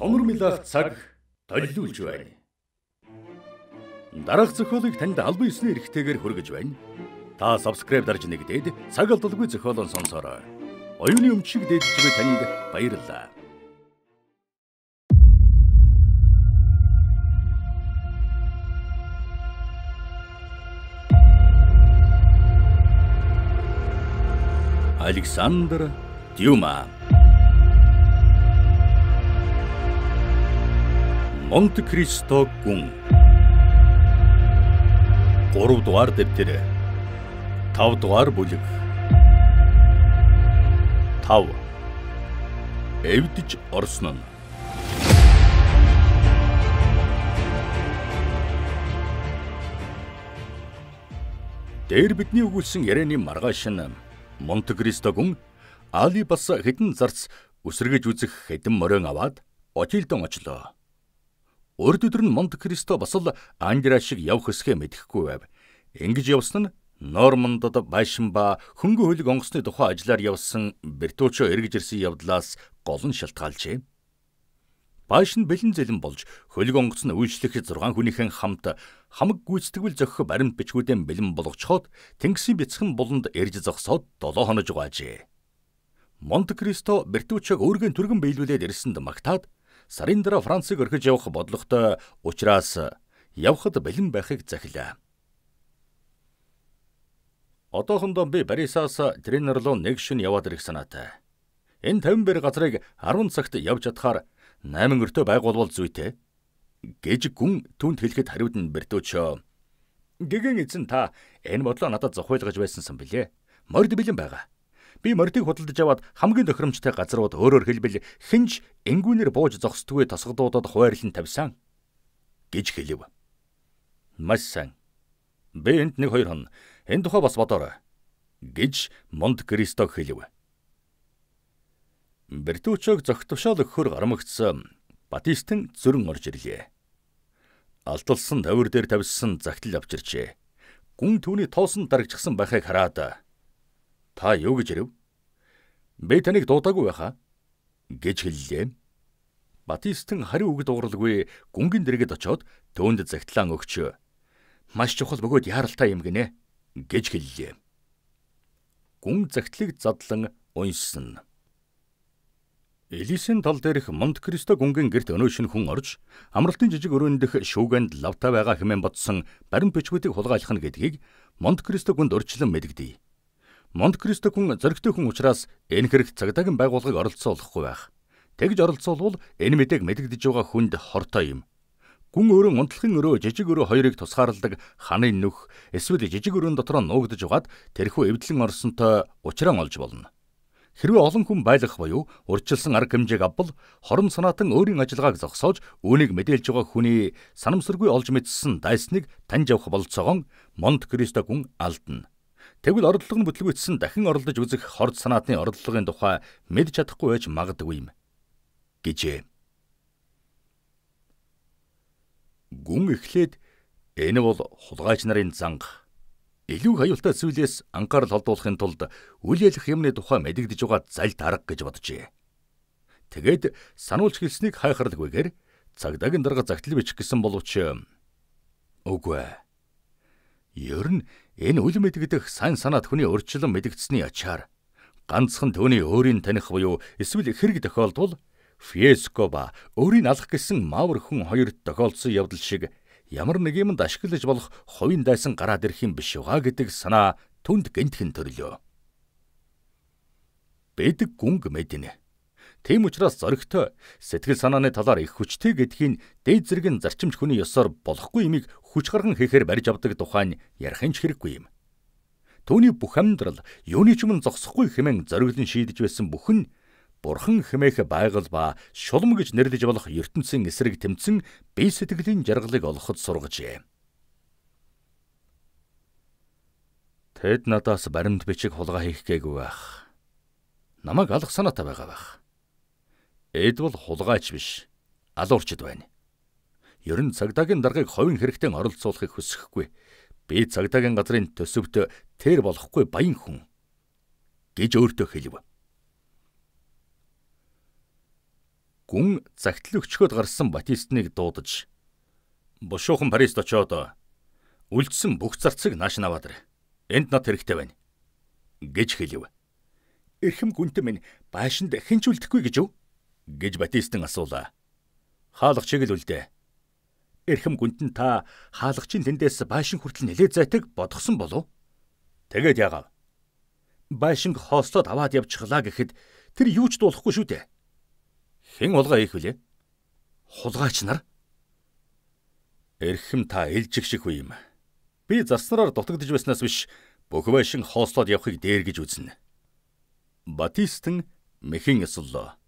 сонирмлах цаг төлөвлөж байна. Дараах зохиолыг танд албан ёсны эрхтэйгээр хүргэж байна. Та subscribe дарж нэгдээд цаг алдалгүй зохиолоо сонсорой. Оюуны өмчиг дээдчгүй танд баярлалаа. Александр Дюма Монтекристо гүн. 3 дугаар дэвтэр. 5 дугаар бүлэг. 5. Эвдэж орсон нь. Дээр бидний өгүүлсэн ярианы маргааш нь Монтекристо гүн Али бас хэдэн зарц өсөргөж үзэх хэдэн морин аваад Очилдон очлоо. Урд өдөр нь Монт Кристо бас л Андра шиг явх эсхэ мэдэхгүй байв. Ингэж явсан нь Нормандод байшинба хөнгөн хөлөг онгоцны тухай ажиллаар явсан Бертучо эргэж ирсэн явдлаас гол нь шалтгаалжээ. Байшин бэлэн зэлэн болж хөлөг онгоц нь үйлчлэх 6 хүнийхэн хамт хамаг гүйцэтгэл зохих баримт бичгүүдэн бэлэн болгочход тэнгисийн бяцхан буланд ирж зогсоод 7 хонож угаажээ. Монте Кристо Бертучог өөргөн түргэн биелүүлээд ирсэнд магтаад сарын дараа Францыг орхиж явах бодлоготой учраас явхад бэлэн байхыг захилаа. Одоохондоо би Барисаас тренер руу нэг шин яваад ирэх санаатай. Энэ 50 бэр газрыг 10 цагт явж чадхаар 8 өртөө байгуулвал зүйтэй гэж гүн түнд хэлэхэд хариуд нь бэртөөчөө. Гэгэн эзэн та энэ бодлоо надад зохиолгож байсансан билээ. Морд бэлэн байгаа. Би морьтыг худалдаж аваад хамгийн тохиромжтой газрууд өөрөөр хэлбэл хинж энгүүнээр бууж зогсдгүй тосгодуудад хуваарлан тавьсан гэж хэлв. Маш сайн. Би энд нэг хоёр хон энэ тухай бас бодоорой гэж Монт Кристо хэлв. Бертүүчөөг зогтвшоол өгөхөр гармагцсан Батистэн зөрөн орж ирлээ. Алдулсан тавир дээр тавьсан загтал авчирчээ. Гүн түүний тоосон дарагчсан байхыг хараад Та юу гэж ирэв? Би таныг дуудаагүй байхаа гэж хэллээ. Батистэн хариу өгд ууралгүй гүнгийн дэргэд очиод төөнд загтлаан өгч маш чухал бөгөөд яаралтай юм гинэ гэж хэллээ. Гүн загтлыг задлан уншсан. Элисийн тал дээрх Монт Кристо гүнгийн герт өнөөшн хүн орж амралтын жижиг өрөөндөх шүүгэнд лавтаа байгаа хэмээн бодсон баримт бичгүүдийг хулгайлах нь гэдгийг Монт Кристо гүнд урьдчилан мэдгэдэй. Монткристо хүн зөрөгтэй хүн учраас энэ хэрэг цагдаагийн байгууллагыг оролцоолохгүй байх. Тэгж оролцоолвол энэ мэдээг мэдэгдэж байгаа хүнд хортой юм. Гүн өрөө унтлахын өрөө жижиг өрөө хоёрыг тусгаарладаг ханы нүх эсвэл жижиг өрөөнд дотор нь нуугдж угаад тэрхүү эвдлэн орсонтой ухраан олж болно. Хэрвээ олон хүн байлгах буюу урьдчилсан арга хэмжээг авбал хором санаатан өөрийн ажиллагааг зогсоож үүнийг мэдээлж байгаа хүний санамсаргүй олж мэдсэн дайсныг таньж авах болцоогоо Монт Кристо гүн алдна. Тэгвэл ордлого нь бүтлгүйтсэн дахин оролдож үзэх хорд санаатны ордлогын тухай мэд чадахгүй байж магадгүй юм гэжээ. Гүн эхлээд энэ бол хулгайч нарын занг илүү хаюлтай зүйлээс анхаарал холдуулахын тулд үл ялах юмны тухай мэдэгдэж байгаа залт арга гэж боджээ. Тэгэд сануулж хэлснийг хайхарлаггүйгээр цагдаагийн дарга загтал бичих гэсэн боловч үгүй. Ер нь Энэ үл мэд гэдэг сайн санаат хүний урьдчилан мэдгдсэний ачаар ганцхан түүний өөрийн таних буюу эсвэл хэрэг тохиолдвол фиеско ба өөрийн алах гэсэн мавр хүн хоёрт тохиолдсон явдал шиг ямар нэг юмд ашиглаж болох ховийн дайсан гараад ирэх юм биш угаа гэдэг санаа түнд гинтхэн төрлөө. Бид гүнг мэднэ. Тийм учраас зоригтой сэтгэл санааны талаар их хүчтэй гэдгийг дээд зэргийн зарчимч хүний ёсоор болохгүй имийг хүч гарган хийхээр барьж авдаг тухайн ярих нь ч хэрэггүй юм. Төвний бүх амьдрал юуны ч юм зогсохгүй хэмээн зориглон шийдэж байсан бүхэн бурхан хэмээх байгаль ба шулам гэж нэрлэж болох ертөнцийн эсрэг тэмцэн бие сэтгэлийн жаргалыг олоход сургажээ. Тэд надаас баримт бичиг хулгай хийх гээгүй байх намайг алах санаатай байгаа байх. Эд бол хулгайч биш. Алуурчд байна. Ер нь цагдаагийн даргаыг ховын хэрэгтэн оролцуулахыг хүсэхгүй. Би цагдаагийн газрын төсөвт тэр болохгүй баян хүн гэж өөртөө хэлв. Гүн загтл өчгөөд гарсан Батистныг дуудаж "Бушуухан Парист очоод үлдсэн бүх зарцыг нааш наваад ир. Энд над хэрэгтэй байна" гэж хэлв. "Эрхэм гүнтэн минь баашинд хинч үлдэхгүй гэж үү?" гэж Батистэн асуулаа. Хаалгач чиг л үлдээ. Эрхэм гүнтэн та хаалгачийн тэндээс байшин хүртэл нэлээд зайтаг бодгосон болов? Тэгэд яагав? Байшинг хоолцоод аваад явчихлаа гэхэд тэр юу ч дуулахгүй шүү дээ. Хэн улгаа ийх вүлээ? Хулгайч нар. Эрхэм та илжих шиг үе юм. Би заснараар дутагдж байснаас биш бүх байшин хоолцоод явахыг дээр гэж үзнэ. Батистэн мэхэн эсэллөө.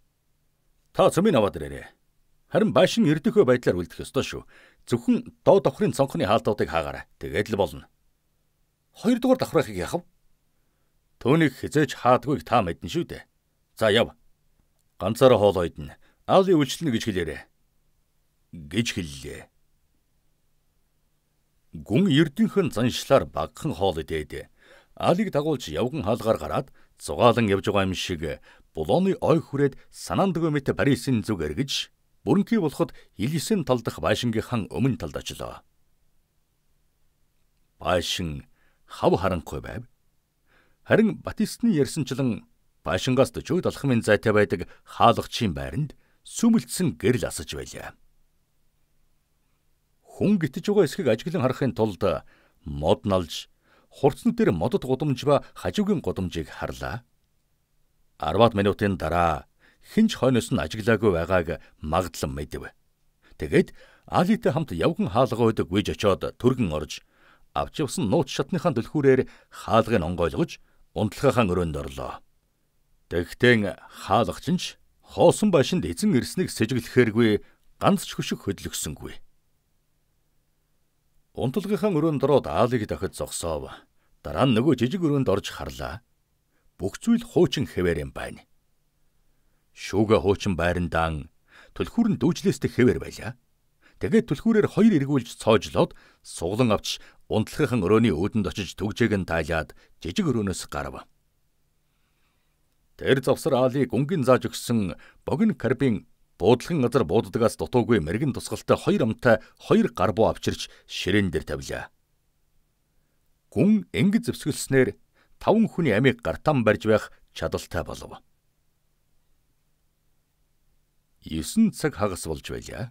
Та цөмийн аваад ирээрэй. Харин байшин эрдөхөө байдлаар үлдэх ёстой шүү. Зөвхөн доод давхрын цонхны хаалтуудыг хаагаарай. Тэгээд л болно. Хоёрдугаар давхрахыг яхав. Төвнийг хизээж хаадгүйг та мэднэ шүү дээ. За яв. Ганцаараа хоол ойдно. Аалын үйлчлэнэ гэж хэлээрэй. гэж хэллээ. Гүн эрдэнхэн заншлаар багхан хоол идээд Алиг дагуулж явган хаалгаар гараад цугаалan явж байгаа юм шиг булооны ой хүрээд санаанд гомит Парисын зүг эргэж бүрэнхий болоход Илисэн тал дах байшингийнхан өмнө талд очлоо. Байшин хав харанхуй байв. Харин Батистны ярьсанчлан байшингаас 40 алхмын зайтай байдаг хаалгачийн байранд сүмэлтсэн гэрэл асаж байлаа. Хүн гитэж байгаа эсхийг ажиглан харахын тулд мод налж хурцн дээр модод гудамж ба хажуугийн гудамжийг харлаа. 10 минутын дараа хинч хойноос нь ажиглаагүй байгааг магдлан мэдв. Тэгээд Алитай хамт явган хаалгаа өдөг вэж очоод түргэн орж авч явсан нууц шатныхаа түлхүүрээр хаалгыг онгойлгож унтлахын өрөөнд орлоо. Тэгтэн хаалгач нь хоолсон байшинд эзэн ирснийг сэжиглэхээргүй ганц ч хөшиг хөдлөгсөнгүй. Унтлагынхан өрөөнд ороод аалыг дахид зогсоов. Дараа нь нөгөө жижиг өрөөнд орж харлаа. Бүх зүйл хуучин хэвээр юм байна. Шүүгээ хуучин байрандаан түлхүүр нь дүүжлээстэй хэвээр байлаа. Тэгээд түлхүүрээр хоёр эргүүлж цоожлоод суглан авч унтлагынхан өрөөний өөдөнд очиж төгжээг нь тайлаад жижиг өрөөнөөс гарав. Тэр завсар аалыг гүнгийн зааж өгсөн богино карбин буудлагын газар бууддагаас дутуугүй мэрэгэн тусгалтай хоёр амтай хоёр гар буу авчирч ширээн дээр тавилаа. Гүн ингэ зэвсгэлснээр таван хүний амийг гартам барьж байх чадaltaй болов. 9 цаг хагас болж байлаа.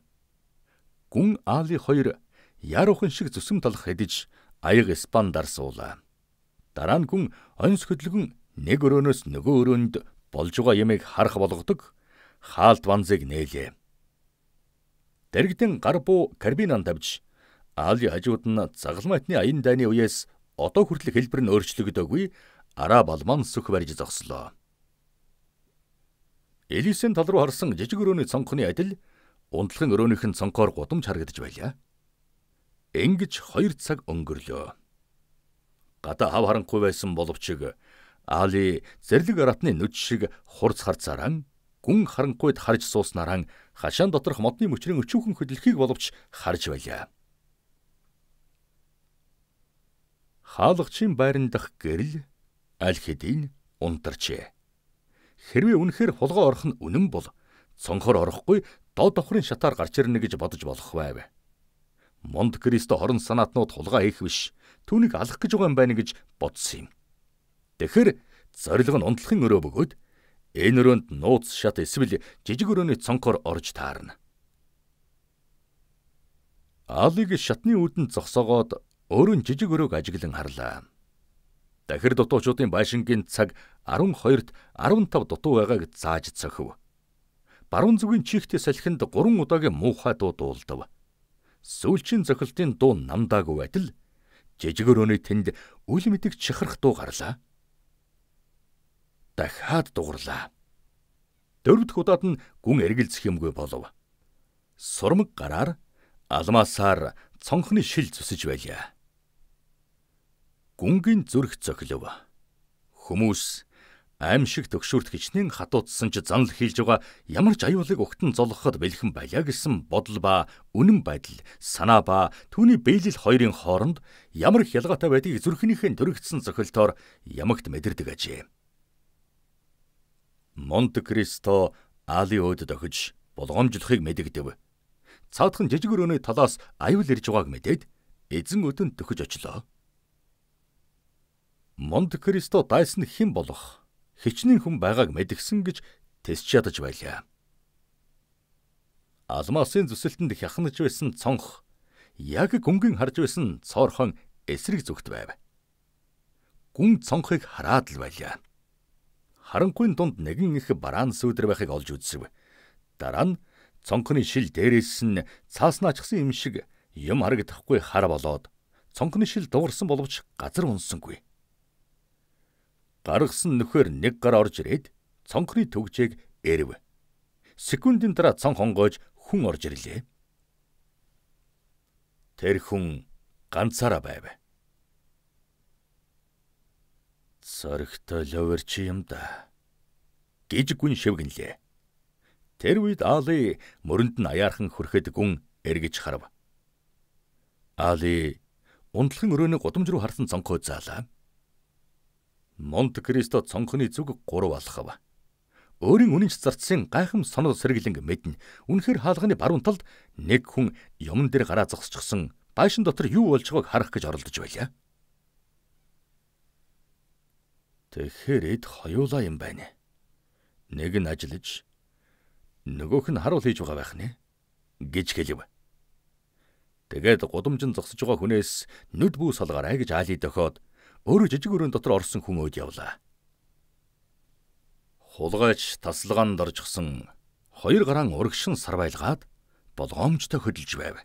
Гүн Аали хоёр яр ухан шиг зүсэм талах хэдиж аяг Испандар суулаа. Дараа нь гүн онс хөдөлгөн нэг өрөөнөөс нөгөө өрөөнд болж байгаа ямыг харах болгодог хаалт ванзыг нээлээ. Дэрэгдэн гар буу карбинан давж Али хажууд нь загалмайтны аян дайны үеэс одоо хүртэл хэлбэр нь өөрчлөгдөөгүй араб алман сүх барьж зогслоо. Элисийн тал руу харсан жижиг өрөөний цонхны адил унтлахын өрөөнийх нь цонхоор гудамж харагдаж байлаа. Ингиж 2 цаг өнгөрлөө. Гадаа хав харанхуй байсан боловч Али зэрлэг аратны нүд шиг хурц харцаараа гүн харанхуйд харж сууснараа хашаан доторх модны мөчрийн өчүүхэн хөдөлгөхийг боловч харж байлаа. Хаалгачийн байрандах гэрэл аль хэдийн унтарчээ. Хэрвээ үнэхээр хулгай орох нь үнэн бол цонхор орохгүй доод давхрын шатаар гарч ирнэ гэж бодож болох байв. Монд Кристо хорон санаатнууд хулгай хийх биш түүнийг алах гэж байгаа юм байна гэж бодсон юм. Тэгэхэр зориг нь унтлахын өрөө бөгөөд Энэ өрөөнд нууц шат эсвэл жижиг өрөөний цонхоор орж таарна. Аалыг шатны үүдэн зогсоогоод өөрөн жижиг өрөөг ажиглан харлаа. Дахир дутуучдын байшингийн цаг 12-т 15 дутуу байгааг зааж цохив. Баруун зүгийн чихтэй салхинд 3 удаагийн муухай дуу дуулдав. Сүүлчийн зохилтын дуу намдаагүй байтал жижиг өрөөний тэнд үл мэдэг чихрэх дуу гарлаа дахиад дуугарлаа. Дөрөв дэх удаад нь гүн эргэлзэх юмгүй болов. Сурмаг гараар алмаасаар цонхны шил зүсэж байлаа. Гүнгийн зүрх цохилов. Хүмүүс аимшиг төгшөөрт хичнээн хатуудсан ч занл хийлж байгаа ямар ч аюулыг өгтөн золгоход бэлхэн байлаа гэсэн бодол ба үнэн байдал санаа ба түүний биелэл хоёрын хооронд ямар хялгатай байдгийг зүрхнийхэн дөрөгдсөн цохилтоор ямагт мэдэрдэг ажээ. Монте Кристо Али өөд дохиж болгоомжлохыг мэдэгдэв. Цаадхан жижиг өрөөний талаас аюул ирж байгааг мэдээд эзэн өдөнд дөхөж очлоо. Монте Кристо дайсан хэн болох хичнээн хүн байгааг мэдгсэн гэж тэсч чадаж байлаа. Алмасын зүсэлтэнд хяхнаж байсан цонх яг гүнгийн харж байсан цоорхон эсрэг зүгт байв. Гүн цонхыг хараад л байлаа харанхуйн дунд нэгэн их бараан сүүдэр байхыг олж үзсэв. Дараа нь цонхны шил дээрээс нь цааснаачсан юм шиг юм харагдахгүй хар болоод цонхны шил дуурсан боловч газар унсангүй. Гаргасан нөхөр нэг гар орж ирээд цонхны төгжээг эрв. Секундын дараа цонх онгойж хүн орж ирлээ. Тэр хүн ганцаараа байв. Соригтой ловер чи юм да. гэж гүн шивгэнлээ. Тэр үед Аали мөрөнд нь аяархан хөрхэд гүн эргэж харав. Аали унтлахын өрөөний гудамж руу харсан цонхоо заалаа. Монт Кристо цонхны зүг 3 алхав. Өөрийн үнэнч зарцсан гайхам сонор сэргэлэн мэднэ. Үнэхээр хаалганы баруун талд нэг хүн юмн дээр гараа зогсчихсан байшин дотор юу болж байгааг харах гэж оролдож байлаа. Тэгэхээр эд хоёулаа юм байна. Нэг нь ажиллаж нөгөөх нь харуул хийж байгаа байх нэ гэж хэлв. Тэгээд гудамжинд зогсож байгаа хүнээс нүд бүү салгаарай гэж Али дохиод өөрөө жижиг өрөөнд дотор орсон хүн өд явлаа. Хулгайч тасалгаанд оржгсон хоёр гараан урагшин сар байлгаад болгоомжтой хөдөлж байв.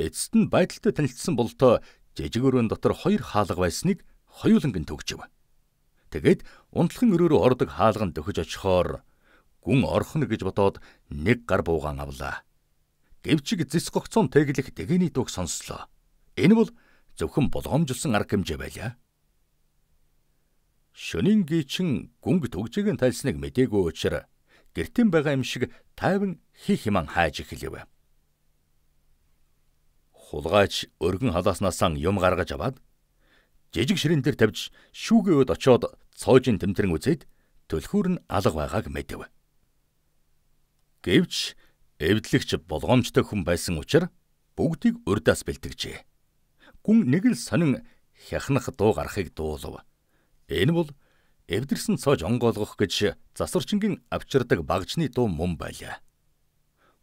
Эцэст нь байдалтай танилцсан болтоо жижиг өрөөнд дотор хоёр хаалга байсныг хоёуланг нь төгжв. Тэгээд унтлахын өрөөрөө ордог хаалган дөхөж очихоор гүн орхно гэж бодоод нэг гар буугаан авлаа. Гэвчиг зис гогцон тэглэх дэгэний дууг сонслоо. Энэ бол зөвхөн болгоомжилсан арга хэмжээ байлаа. Шөнийн гүйчин гүнг төгжгийн тайлсныг мдээгүй учраас гэртэн байгаа юм шиг тайван хий химэн хайж эхлэв. Хулгайч өргөн халааснасаа юм гаргаж аваад жижиг ширэн дээр тавьж шүүгээ өд очоод цоожин тэмтрэн үзээд төлхүүр нь алга байгааг мэдэв. Гэвч эвдлэгч болгоомжтой хүн байсан учраас бүгдийг урдаас бэлтгэжээ. Гүн нэг л сонин хяхнах дуу гарахыг дуулав. Энэ бол эвдэрсэн цоож онгоолгох гэж засварчингийн авчирдаг багжны дуу мөн байлаа.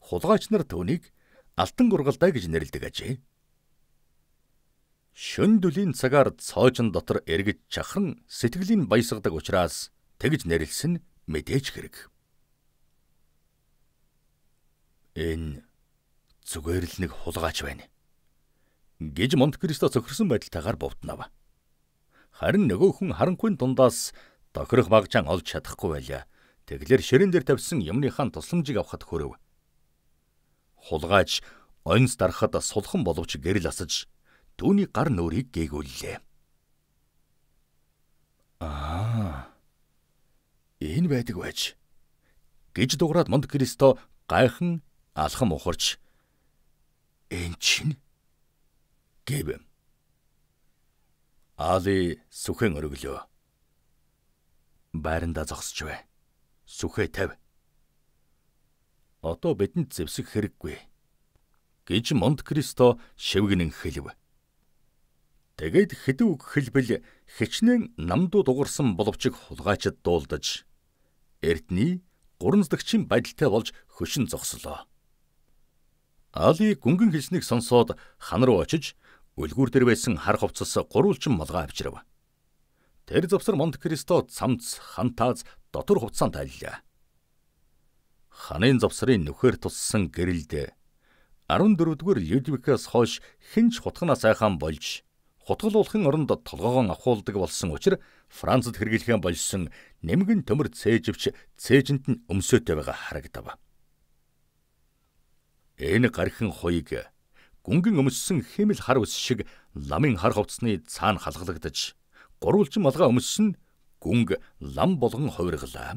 Хулгайч нар түүнийг алтан гургалтай гэж нэрлэдэг ажээ шөндүлийн цагаар цоожин дотор эргэж чахран сэтгэлийн баясгадаг учраас тэгж нэрлсэн мэдээж хэрэг. Энэ зүгээр л нэг хулгаач байна. гэж Монт Кристо цохирсон байдалтайгаар бовтнав. Харин нөгөө хүн харанхуйн дундаас тохирох багжаан олж чадахгүй байлаа. Тэглэр ширэн дээр тавьсан юмныхаа тусламжийг авахд хөрөв. Хулгаач онц дарахад сулхан боловч гэрэл асаж Түүний гар нүрийг гээгүүллээ. Аа. Энэ байдаг байж. гэж дуграад Монт Кристо гайхан алхам ухарч "Эн чинь" гэв. Али сүхэн өргөлөө. Байранда зогсож бай. Сүхээ тавь. Одоо бидэнд зэвсэг хэрэггүй гэж Монт Кристо шивгэнэн хэлв. Тэгээд хэдэн үг хэлбэл хичнээн намдуу дугарсан боловчиг хулгайчд дуулдаж Эрдний гурнзлагчийн байдалтай болж хөшин зогслоо. Али гүнгэн хэлснийг сонсоод хан руу очиж үлгүүр дээр байсан хар хувцас гурвалжин малгай авчирв. Тэр завсар Монт Кристо цамц хантааз дотор хувцаанд тайллаа. Ханын завсрын нүхээр туссан гэрэлд 14-дүгээр Людвигаас хойш хинч хутгана сайхан болж хутгал уулахын оронд толгоогоо авахуулдаг болсон учраас Францад хэрэглэхэн болсон нэмгэн төмөр цээжвч цээжинт нь өмсөөтэй байгаа харагдав. Энэ гархин хуйг гүнгэн өмссөн хэмэл хар ус шиг ламын хар ховцны цаана халгалагдаж гурвалжин малгай өмссөн гүнг лам болгон хувирглаа.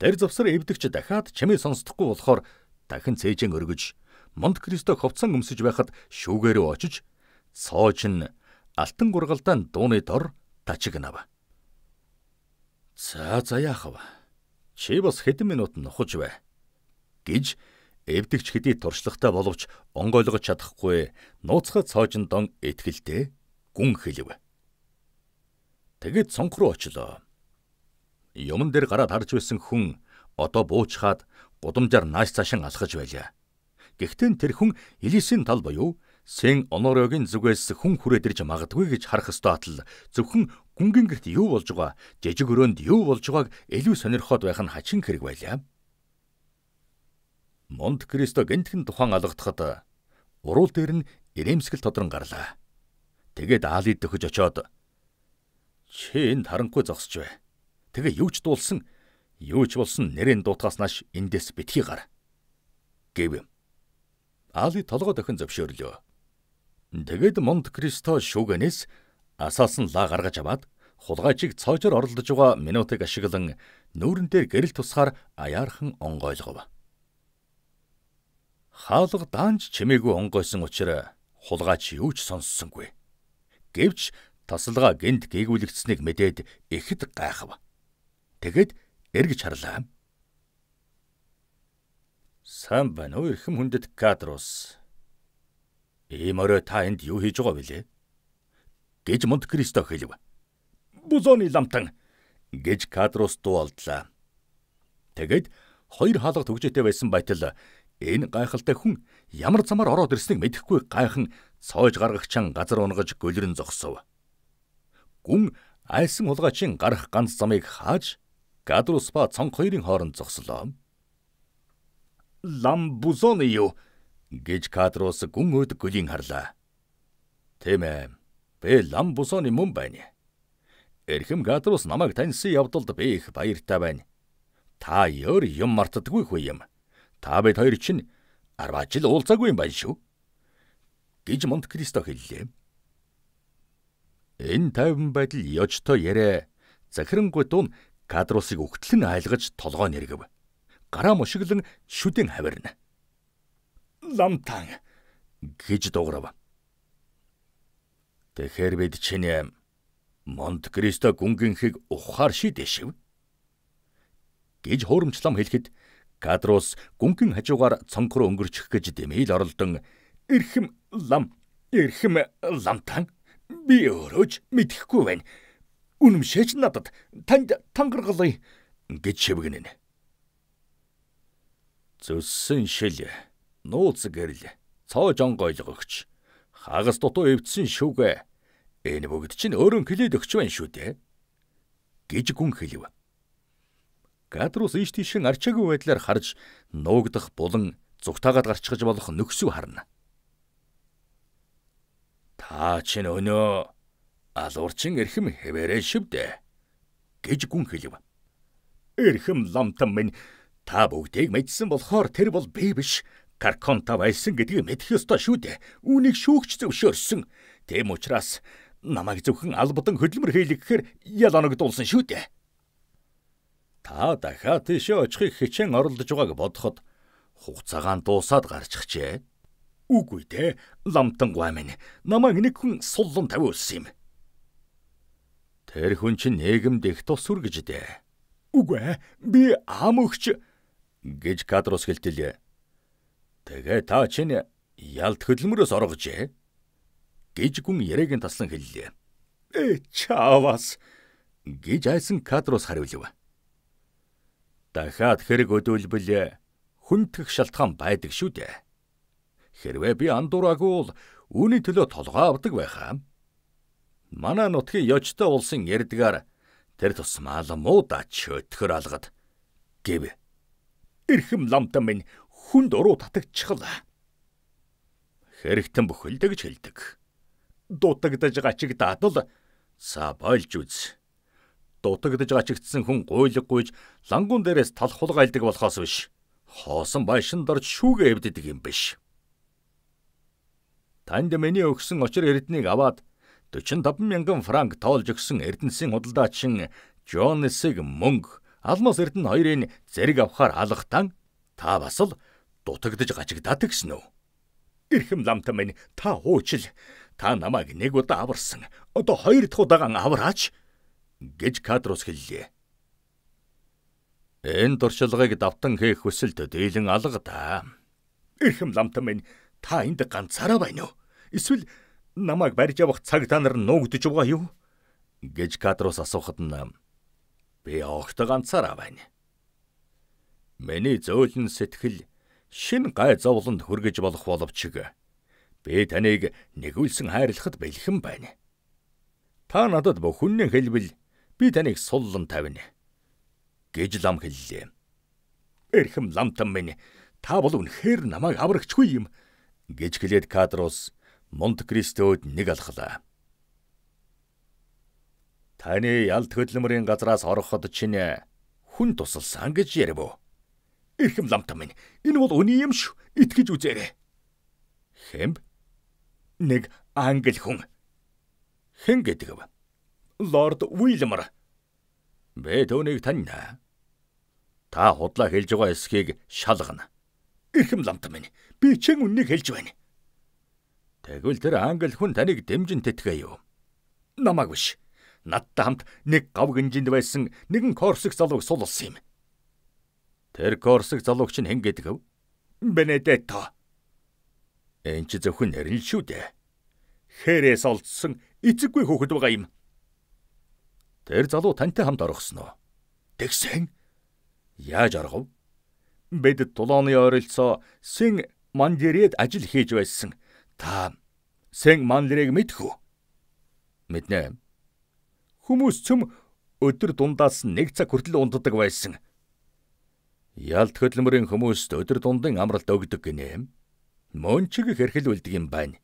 Тэр завсар эвдэгч дахиад чимээ сонсдохгүй болохоор дахин цээжэн өргөж Монт Кристо ховцсон өмсөж байхад шүүгээрөө очиж сооч нь алтан гургалдаан дууны дор тачигнав. За за яахав. Чи бас хэдэн минут нухаж бай гэж эвдэгч хэдий туршлагатай боловч онгойлгож чадахгүй нууцхай цоожин дон этгэлтэй гүн хэлв. Тэгэд цонх руу очлоо. Юмн дээр гараад харж байсан хүн одоо буучхаад гудамжаар нааш цашин алхаж байлаа. Гэхдээ тэр хүн Элисийн тал буюу Сэн Онорогийн зүгээс хүн хүрээд ирж магадгүй гэж харах ёстой атал зөвхөн гүнгийн гэрт юу болж байгаа, жижиг өрөөнд юу болж байгааг илүү сонирхоод байх нь хачин хэрэг байлаа. Монт Кристо гинтгэн тухайн алгадахад уруул дээр нь ирэмсгэл тодрон гарлаа. Тэгээд Аали дөхөж очоод чи энд харанхуй зогсож бай. Тэгээ юу ч дуулсан, юу ч болсон нэрийн дуутахаас нааш эндээс битгий гар гэв. Аали толгой дохин зөвшөөрлөө. Тэгэд Монт Кристо шүгэнэс асаасан лаа гаргаж аваад хулгайчиг цоожор оролдож байгаа минутыг ашиглан нүүрэн дээр гэрэл тусгаар аяархан онгойлгов. Хаалга даанч чимээгүй онгойсон учраас хулгайч юу ч сонссонгүй. Гэвч тасалгаа гинт гээгүүлэгдсэнийг мэдээд ихэд гайхав. Тэгэд эргэж харлаа. Сайн байна уу эрхэм хүндэт кадрус. Ийм орой та энд юу хийж байгаа вүлээ? гэж Монт Кристо хэлв. Бузоны ламтан гэж кадрос дуулдлаа. Тэгэд хоёр хаалга төгжөөтэй байсан байтал энэ гайхалтай хүн ямар замаар ороод ирснийг мэдэхгүй гайхан цоож гаргагчаан газар унгаж гөлрөн зогсов. Гүн айсан хулгайчийн гарах ганц замыг хааж кадрос ба цонх хоёрын хооронд зогслоо. Лам бузоны юу? гэж кадроос гүн өд гөлийн харлаа. Тийм ээ. Би лам бусоны мөн байна. Эрхэм кадроос намайг таньсан явдалд би их баяртай байна. Та ёр юм мартдаггүй хөө юм. Та бид хоёр чинь 10 жил уулзаагүй юм байна шүү. гэж Монт Кристо хэллээ. Энэ тайван байдал ёжтой ярэ. Захирангүй тун кадрусыг өгтлэн айлгаж толгой нэргэв. Гараа мушиглан шүдэн хавирна ламтан гэж дуугарав. Тэгэхэр бид чинь Монт Кристо гүнгэнхийг ухаар шидэшв гэж хуурамчлам хэлэхэд Кадрус гүнгэн хажуугаар цонхор өнгөрчих гэж дэмэл оролдон эрхэм лам эрхэм ламтан би өөрөөж мэдхгүй байна. Үнэмшээч надад танд тангаргалыг гэж шивгэнэ. Зүссэн шил нууц гэрэл цоо жон гойлгогч хагас дутуу эвдсэн шүгэ энэ бүгд чинь өөрөө хилээд өгч байна шүү дээ гэж гүн хэлв. Катрус ийш тийшин арчаагүй байдлаар харж нуугдах булан зүгтаагаад гарчгаж болох нөхсөв харна. Та чинь өнөө алуурчин эрхэм хэвээрээ шивдэ гэж гүн хэлв. Эрхэм ламтан минь та бүгдийг мэдсэн болохоор тэр бол би биш Карконта байсан гэдгийг мэдэх ёстой шүү дээ. Үүнийг шүүгч зөвшөөрсөн. Тэм учраас намайг зөвхөн албадан хөдөлмөр хийлэг гэхээр ял оногдуулсан шүү дээ. Та дахиад тийшээ очихыг хичээн оролдож байгааг бодоход хугацаагаа дуусаад гарчихжээ. Үгүй те, ламтан гуамын намайг нэг хүн суллан тавиулсан юм. Тэр хүн чинь нийгэмд их тус үргэж дээ. Үгүй ээ, би ам өгч гэж кадрос хэлтэлээ. Тэгээ та чинь ялд хөдлөмөрөөс оргожээ гэж гүн яриагийн таслан хэллээ. Э чавас гэж айсан кадроос хариулв. Дахиад хэрэг өдөөлбөл хүндгэх шалтгаан байдаг шүү дээ. Хэрвээ би андуураагүй бол үүний төлөө толгой авдаг байхаа. Манай нутгийн ёжтой улсын ярдгаар тэр тусмаа л муу да чөтгөр алгад гэв. Ирхэм ламтан минь хүнд уруу татагчхлаа. Хэрэгтэн бүхэлдэг гэж хэлдэг. Дутагдаж гачигдаад л цаа болж үз. Дутагдаж гачигдсан хүн гуйлг гуйж лангуун дээрээс талх хулгайлдаг болохоос биш. Хоосон байшин дорж шүүгээ эвддэг юм биш. Танд миний өгсөн очир эрднийг аваад 45 мянган франк тоолж өгсөн Эрдэнсийн худалдаачин Джонсыг мөнгө Алмас Эрдэнэ хоёрын зэрэг авахар алгатан та бас л дутагдж гажигдаад гэсэн үү? Ирхэм ламта минь та хуучил. Та намайг нэг удаа аварсан. Одоо хоёр дахь удаан авраач гэж Кадрус хэллээ. Энэ дуршлагыг давтан хийх хүсэлд дийлэн алга да. Ирхэм ламта минь та энд ганцаараа байна уу? Эсвэл намайг барьж явах цаг та нар нуугдж байгаа юу? гэж Кадрус асуухад нь би огт ганцаараа байна. Миний зөөлөн сэтгэл шин гай зовлонд хүргэж болох боловч би таныг нэгүүлсэн хайрлахад бэлхэн байна. Та надад бүхнэн хэлбэл би таныг суллан тавина гэж лам хэллээ. Эрхэм ламтан минь та бол үнэхээр намайг аврагчгүй юм гэж хэлээд Кадрос Монт Кристод нэг алхлаа. Таны ялт хөдлөмрийн газраас ороход чинь хүн тусалсан гэж ярив. Ирхэм ламтан минь. Энэ бол үний юм шүү. Итгэж үзээрэй. Хэмб нэг англ хүн. Хэн гэдэг вэ? Лорд Уильямр. Би түүнийг таньна. Та худлаа хэлж байгаа эсхийг шалгана. Ирхэм ламтан минь. Би чин үннийг хэлж байна. Тэгвэл тэр англ хүн таныг дэмжин тэтгэе юу? Намаг биш. Надтай хамт нэг гав гинжинд байсан нэгэн корсик залууг сулсан юм. Тэр корсог залуугч нь хэн гэдэг вэ? Бенедетто. Энд чи зөвхөн нэрнэл шүү дээ. Хээрээс олдсон эцэггүй хүүхэд байгаа юм. Тэр залуу тантай хамт оргосон уу? Тэгсэн. Яаж оргов? Бид тулооны ойролцоо Син Мандеред ажил хийж байсан. Та Син Мандерыг мэдхүү. Мэднэ. Хүмүүс цөм өдөр дундаас 1 цаг хүртэл унддаг байсан. Ялт хөдөлмөрийн хүмүүст өдөр дундын амралт өгдөг гинэ. Мөн ч их хэрхэлүүлдэг юм байна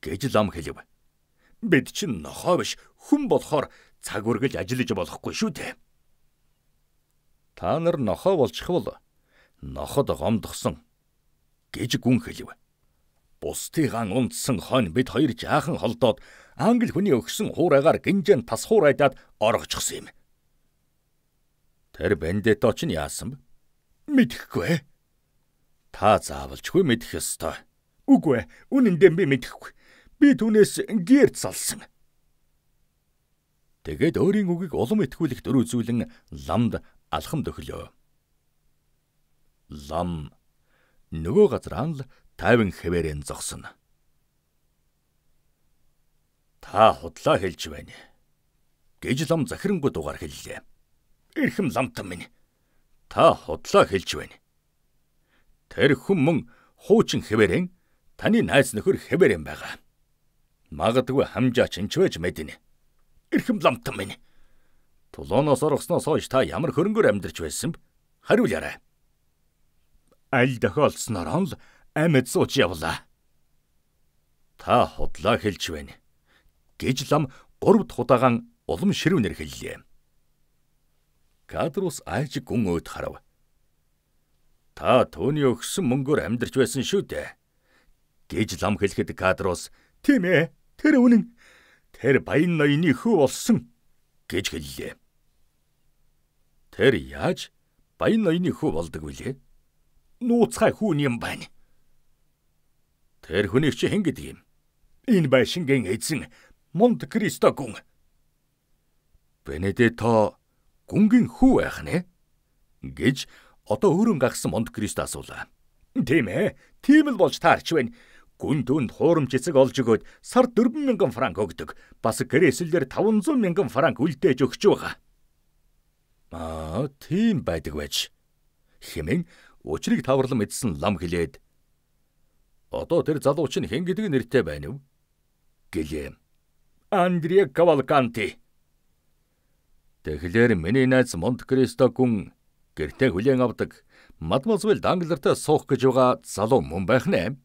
гэж лам хэлв. Бид чинь нохоо биш хүн болохоор цаг үргэлж ажиллаж болохгүй шүү дээ. Та нар нохоо болчихвол ноход гомдгсон гэж гүн хэлв. Бусдын унтсан хонь бид хоёр жаахан холдоод англ хүний өгсөн хуурайгаар гинжэн тасхуурайдаад оргочихсон юм. Тэр бандитоо ч яасан бэ? Мэдхгүй. Та заавалжгүй мэдэх ёстой. Үгүй ээ. Үнэндээ би мэдхгүй. Би түүнээс гэрд салсан. Тэгээд өөрийн үгийг улам итгүүлэх дөрөв зүйлэн ламд алхам төхлөө. Лам нөгөө газраа л 50 хэвээрэн зогсон. Та худлаа хэлж байна. гэж лам захирангүй дугаар хэллээ. Ирхэм ламтан минь та худлаа хэлж байна. Тэр хүн мөн хуучин хэвээрэн таны найз нөхөр хэвээрэн байгаа. Магадгүй хамжаа чинчвэж мэднэ. Ирхэм ламтан минь. Тулооноос оргосноос хойш та ямар хөрөнгөөр амьдарч байсан бэ? Хариулаарай. Аль тохиолдсноор л амьд сууч явлаа. Та худлаа хэлж байна. Гэж лам 3 дахь удаагаан улам ширүүнээр хэллээ кадрус айж гүн өөд харав. Та түүний өгсөн мөнгөөр амьдарч байсан шүү дээ. гэж лам хэлэхэд кадрус тийм ээ тэр үнэн тэр баян ноёны хүү болсон гэж хэллээ. Тэр яаж баян ноёны хүү болдог вүлээ? Нууцхай хүүн юм байна. Тэр хүний чи хэн гэдэг юм? Энэ байшингийн эзэн Монт Кристо гүн. Бенедетто гүнгийн хүү байх нэ? гэж одоо өөрөн гагсан Монт Кристо асуулаа. Тийм ээ. Тийм л болж таарч байна. Гүн дүнд хуурамч эцэг олж өгөөд сар 40000 франк өгдөг. Бас гэрээслэр 500000 франк үлдээж өгч байгаа. Аа, тийм байдаг байж. Хэмээн учрыг таврлан мэдсэн лам хэлээд Одоо тэр залууч нь хэн гэдэг нэртэй байна вэ? гэлээ. Андре Кавалканти Тэгэхээр миний найз Монт Кристо гүн гэртээ хүлээн авдаг мадмозвел Данглертэй суух гэж байгаа залуу мөн байх нэ.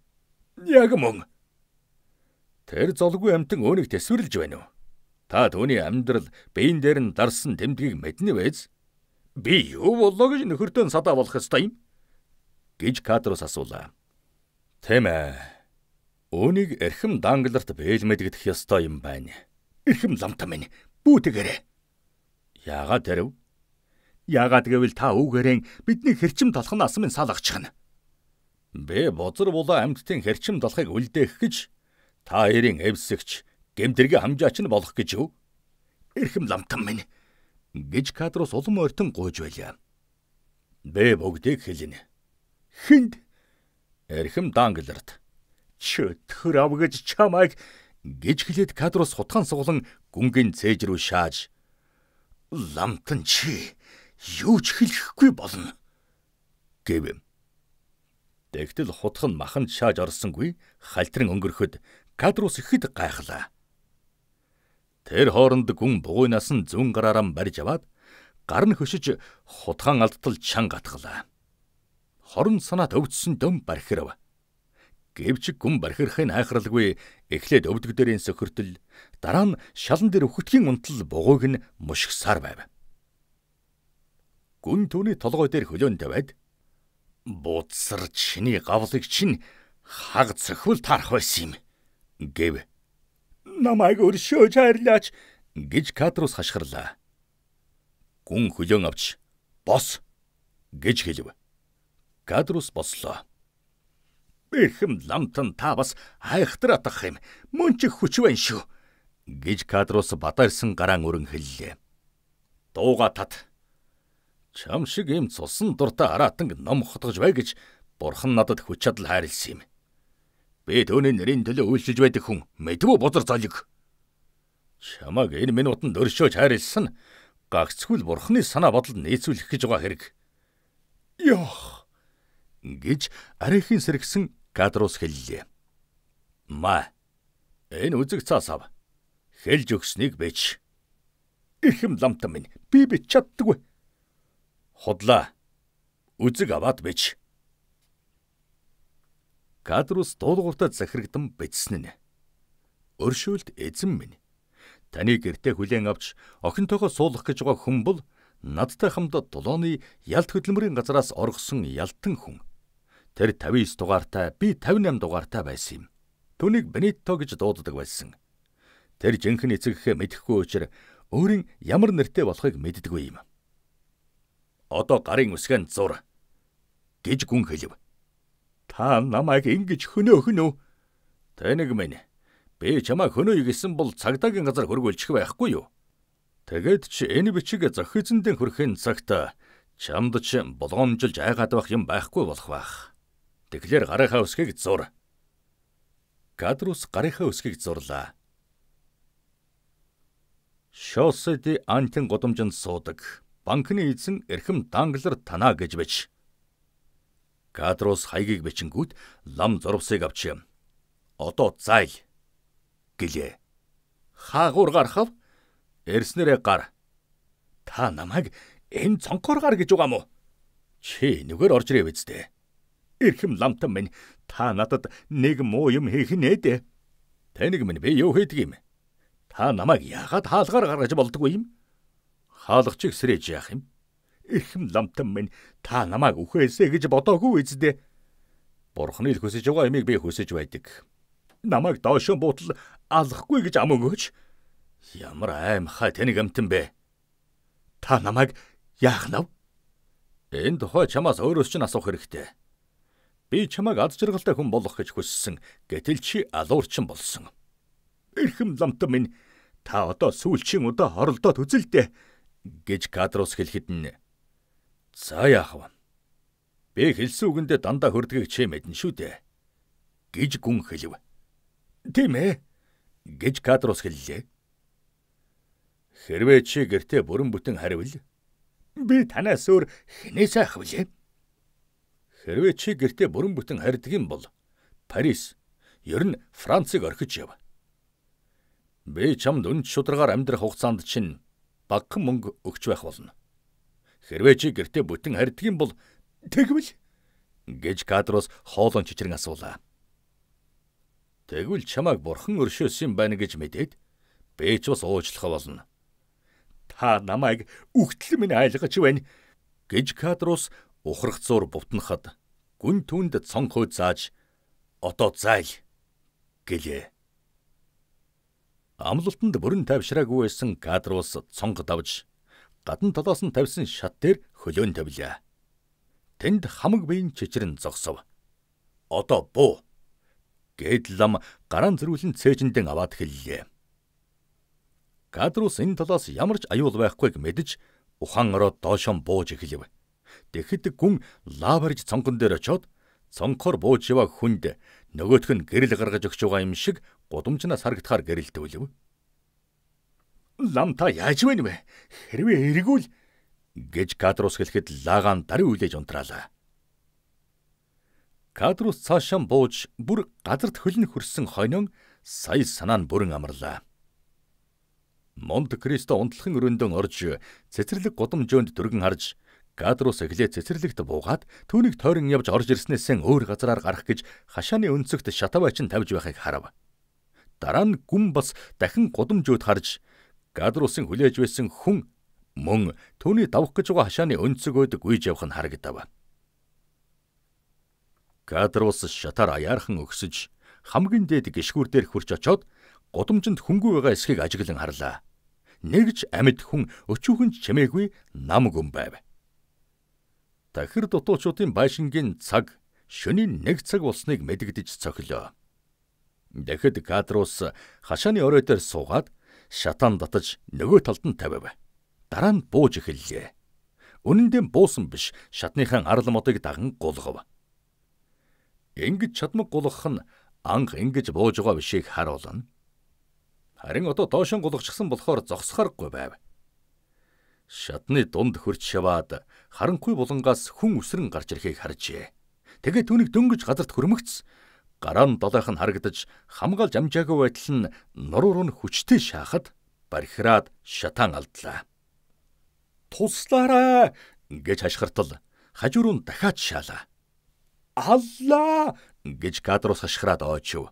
Яг мөн. Тэр золгүй амтан өөнийг төсвөрлж байна уу? Та түүний амьдрал биен дээр нь дарсан тэмдгийг мэднэ биз? Би юу боллоо гэж нөхөртөө садаа болох ёстой юм? гэж Кадрос асуулаа. Тийм ээ. Өөнийг эрхэм Данглерт бэлмэд гэдэх ёстой юм байна. Эрхэм ламтан минь. Бүүтэгээрээ. Яагаад тарив? Яагаад гэвэл та үүгээрэн бидний хэрчим толхон асмын сал агчихна. Бэ бозар булаа амьтдын хэрчим толхыг үлдээх гэж та хоёрын эвсэгч гэмдэргийн хамжаач нь болох гэж юу? Эрхэм ламтан минь гэж кадрос улам ортон гуйж байлаа. Бэ бүгдийг хэлнэ. Хинд эрхэм данглэрд чөтгөр авгаж чамайг гэж хэлээд кадрос хутгаан суглан гүнгийн цээж рүү шааж Ламтан чи юу ч хэлэхгүй болно гэв. Тэгтэл хутхан махан шааж орсонгүй халтран өнгөрөхөд кадрус ихэд гайхлаа. Тэр хооронд гүн бугуйнаас нь зүүн гараараа барьж аваад гар нь хөшиж хутхан алдтал чан гатглаа. Хорон санаа төвдсөн дөм бархирав. Гэвч гүн бархирахын хайхралгүй эхлээд өвдөгдөрийн сөхөртөл Дараа нь шалан дээр өхөтгийн унтал бугуйг нь мушгсаар байв. Гүн түүний толгой дээр хөлөөн тавиад буудсарч шиний гавлыг чинь хаг цохивол тарах байсан юм гэв. Намайг өршөөж хайрлаач гэж Катрус хашгирлаа. Гүн хөлөөн авч бос гэж хэлв. Кадрус бослоо. Эхэм ламтан та бас хайхтар атах юм. Мөн ч хүч байна шүү гэж кадроос бата ирсэн гараан өрн хэллээ. Дууга тат. Чам шиг юм цусан дуртай аратанг ном хотгож бай гэж бурхан надад хүч чадал хайрлсан юм. Би түүний нэрийн төлөө үйлчилж байдаг хүн мэдвүү бузар залэг. Чамаг энэ минутанд өршөөж хайрлсан гагцгүй бурхны санаа бодолд нийцүүлэх гэж байгаа хэрэг. Йох гэж арихын сэргсэн кадроос хэллээ. Ма энэ үзэг цаасав хэлж өгснийг бич. Ихэм ламтан минь би бич чаддаггүй. Худлаа. Үзэг аваад бич. Кадрус дуулууртаа захирагдан бичсэн нь. Өршөөлд эзэн минь. Таны гэртээ хүлээн авч охинтойгоо суулгах гэж байгаа хүмүүл надтай хамт долооны ялт хөдөлмөрийн газраас оргосон ялтан хүн. Тэр 59 дугаартай, би 58 дугаартай байсан юм. Түүнийг Бенитто гэж дууддаг байсан. Тэр жинхэнэ эцэг гэхэ мэдэхгүй учраас өөрийн ямар нэртэй болохыг мэддэггүй юм. Одоо гарын үсгэн зур гэж гүн хэлв. Та намайг ингэж хөнөөх нь үү? Тэнийг минь би чамайг хөнөөе гэсэн бол цагдаагийн газар хөргүүлчих байхгүй юу? Тэгэд ч энэ бичиг зохицэндэн хөрхийн цагт чамд ч болгоомжилж айгаад байх юм байхгүй болох байх. Тэгэхлээр гарынхаа үсгийг зур. Кадрус гарынхаа үсгийг зурлаа. Шоссети антин годомжинд суудаг банкны эзэн эрхэм данглар танаа гэж бич. Кадрос хайгийг бичингүүд лам зурвсыг авч. Одоо зайл гэлээ. Хаагуур гархав эрснэрэ гар. Та намайг энэ цонхоор гар гэж угаам уу? Чи нүгээр орж ирээ биз дээ. Эрхэм ламтан минь та надад нэг муу юм хийх нэ дээ. Таныг минь би юу хийдэг юм? Та намайг яагаад хаалгаар гаргаж болдгоо юм? Хаалгач их сэрэж яах юм? Эрхэм ламтан минь та намайг үхээсэ гэж бодоогүй үздэ. Бурхны л хүсэж байгаа ямиг би хүсэж байдаг. Намайг доошоо буутал алахгүй гэж ам өгөөч. Ямар аимхай тэнэг амтан бэ? Та намайг яах нав? Энэ тухай чамаас өөрөөс чинь асуух хэрэгтэй. Би чамайг аз жаргалтай хүн болох гэж хүссэн. Гэтэл чи алуурчин болсон. Эрхэм ламтан минь Та одоо сүүлчийн удаа хоролдоод үзэл дээ гэж Кадрус хэлэхэд нь "За яах вэ? Би хэлсэн үгэндээ дандаа хөрдгийг чимэдэн шүү дээ" гэж гүн хэлв. "Тийм ээ" гэж Кадрус хэллээ. "Хэрвээ чи гэртээ бүрэн бүтэн харивал би танаас өөр хинээсээ ах билээ. Хэрвээ чи гэртээ бүрэн бүтэн харьдаг юм бол Парис, ер нь Францыг орхиж яв. Би чамд үнд шударгаар амьдрах хугацаанд чинь багхан мөнгө өгч байх болно. Хэрвээ чи гэртээ бүтэн харддаг юм бол тэгвэл гэж кадрос хоолон чичрэн асуулаа. Тэгвэл чамайг бурхан өршөөсөн байна гэж мэдээд би ч бас уучлах болно. Та намайг үхтэл минь айлгаж байна гэж кадрос ухрах зур бутнахад гүн түнд цонхой зааж одоо зайл гэлээ амлалтанд бүрэн тавьшраагүй байсан кадр улс цонго давж гадна толоос нь тавьсан шат дээр хөлөөн тавилаа. Тэнд хамаг биеийн чичрэн зогсов. Одоо буу гэд лам гараан зөрүүлэн цээжиндэн аваад хэллээ. Кадрус энэ толоос ямар ч аюул байхгүйг мэдж ухаан ороо доошоо бууж эхлэв. Тэгэхэд гүн лаварж цонгон дээр очоод цонхор бууж яваа хүнд нөгөөх нь гэрэл гаргаж өгч байгаа юм шиг гудамжнаас харагдахаар гэрэлдэв юм. Ламта яаж вэ нэмэ? Хэрвээ эргүүл гэж Кадрус хэлэхэд Лагаан дарын үлээж унтраалаа. Кадрус цаашаа бууж бүр газарт хөлн хөрсөн хойнон сая санаа нь бүрэн амарлаа. Монт Кристо унтлахын өрөөндөн орж цэцэрлэг гудамжөөнд дөргөн харж Кадрус эхлээ цэцэрлэгт буугаад түүнийг тойрон явж орж ирснээсээ өөр газараар гарах гэж хашааны өнцөгт шатавайчин тавьж байхыг харав. Дараа нь гүн бас дахин гудамжууд харж гадруулсан хүлээж байсан хүн мөн түүний давх гэж байгаа хашааны өнцөг өдөг үйж явах нь харагдав. Гадруулс шатар аяархан өгсөж хамгийн дээд гişгүүр дээр хурж очоод гудамжинд хөнгүү байгаа эсхийг ажиглан харлаа. Нэгж амьд хүн өчүүхэн чимээгүй нам гүм байв. Тахир дутуучдын байшингийн цаг шөнийн 1 цаг болсныг мэдэгдэж цохилоо. Тэгэхэд Катрус хашааны орой дээр суугаад шатаан татаж нөгөө талд нь тавиав. Дараа нь бууж эхэллээ. Үнэн дээр буусан биш шатныхан арламодыг даган гулгов. Ингэж чадмаг гулгах нь анх ингэж бууж байгаа бишийг харуулна. Харин одоо доошин гулгахчихсан болохоор зогсохоргүй байв. Шатны дунд хөрч шаваад харанхуй булангаас хүн үсрэн гарч ирэхийг харжээ. Тэгээд түүнийг дөнгөж газарт хөрмөгц гараа нь долоохон харагдаж хамгаалж амжаагүй байтал нь нуруур нь хүчтэй шаахад бархираад шатаан алдлаа. Туслаарай гэж хашхиртал хажууруу дахиад шаалаа. Аллаа гэж кадроос хашхираад очив.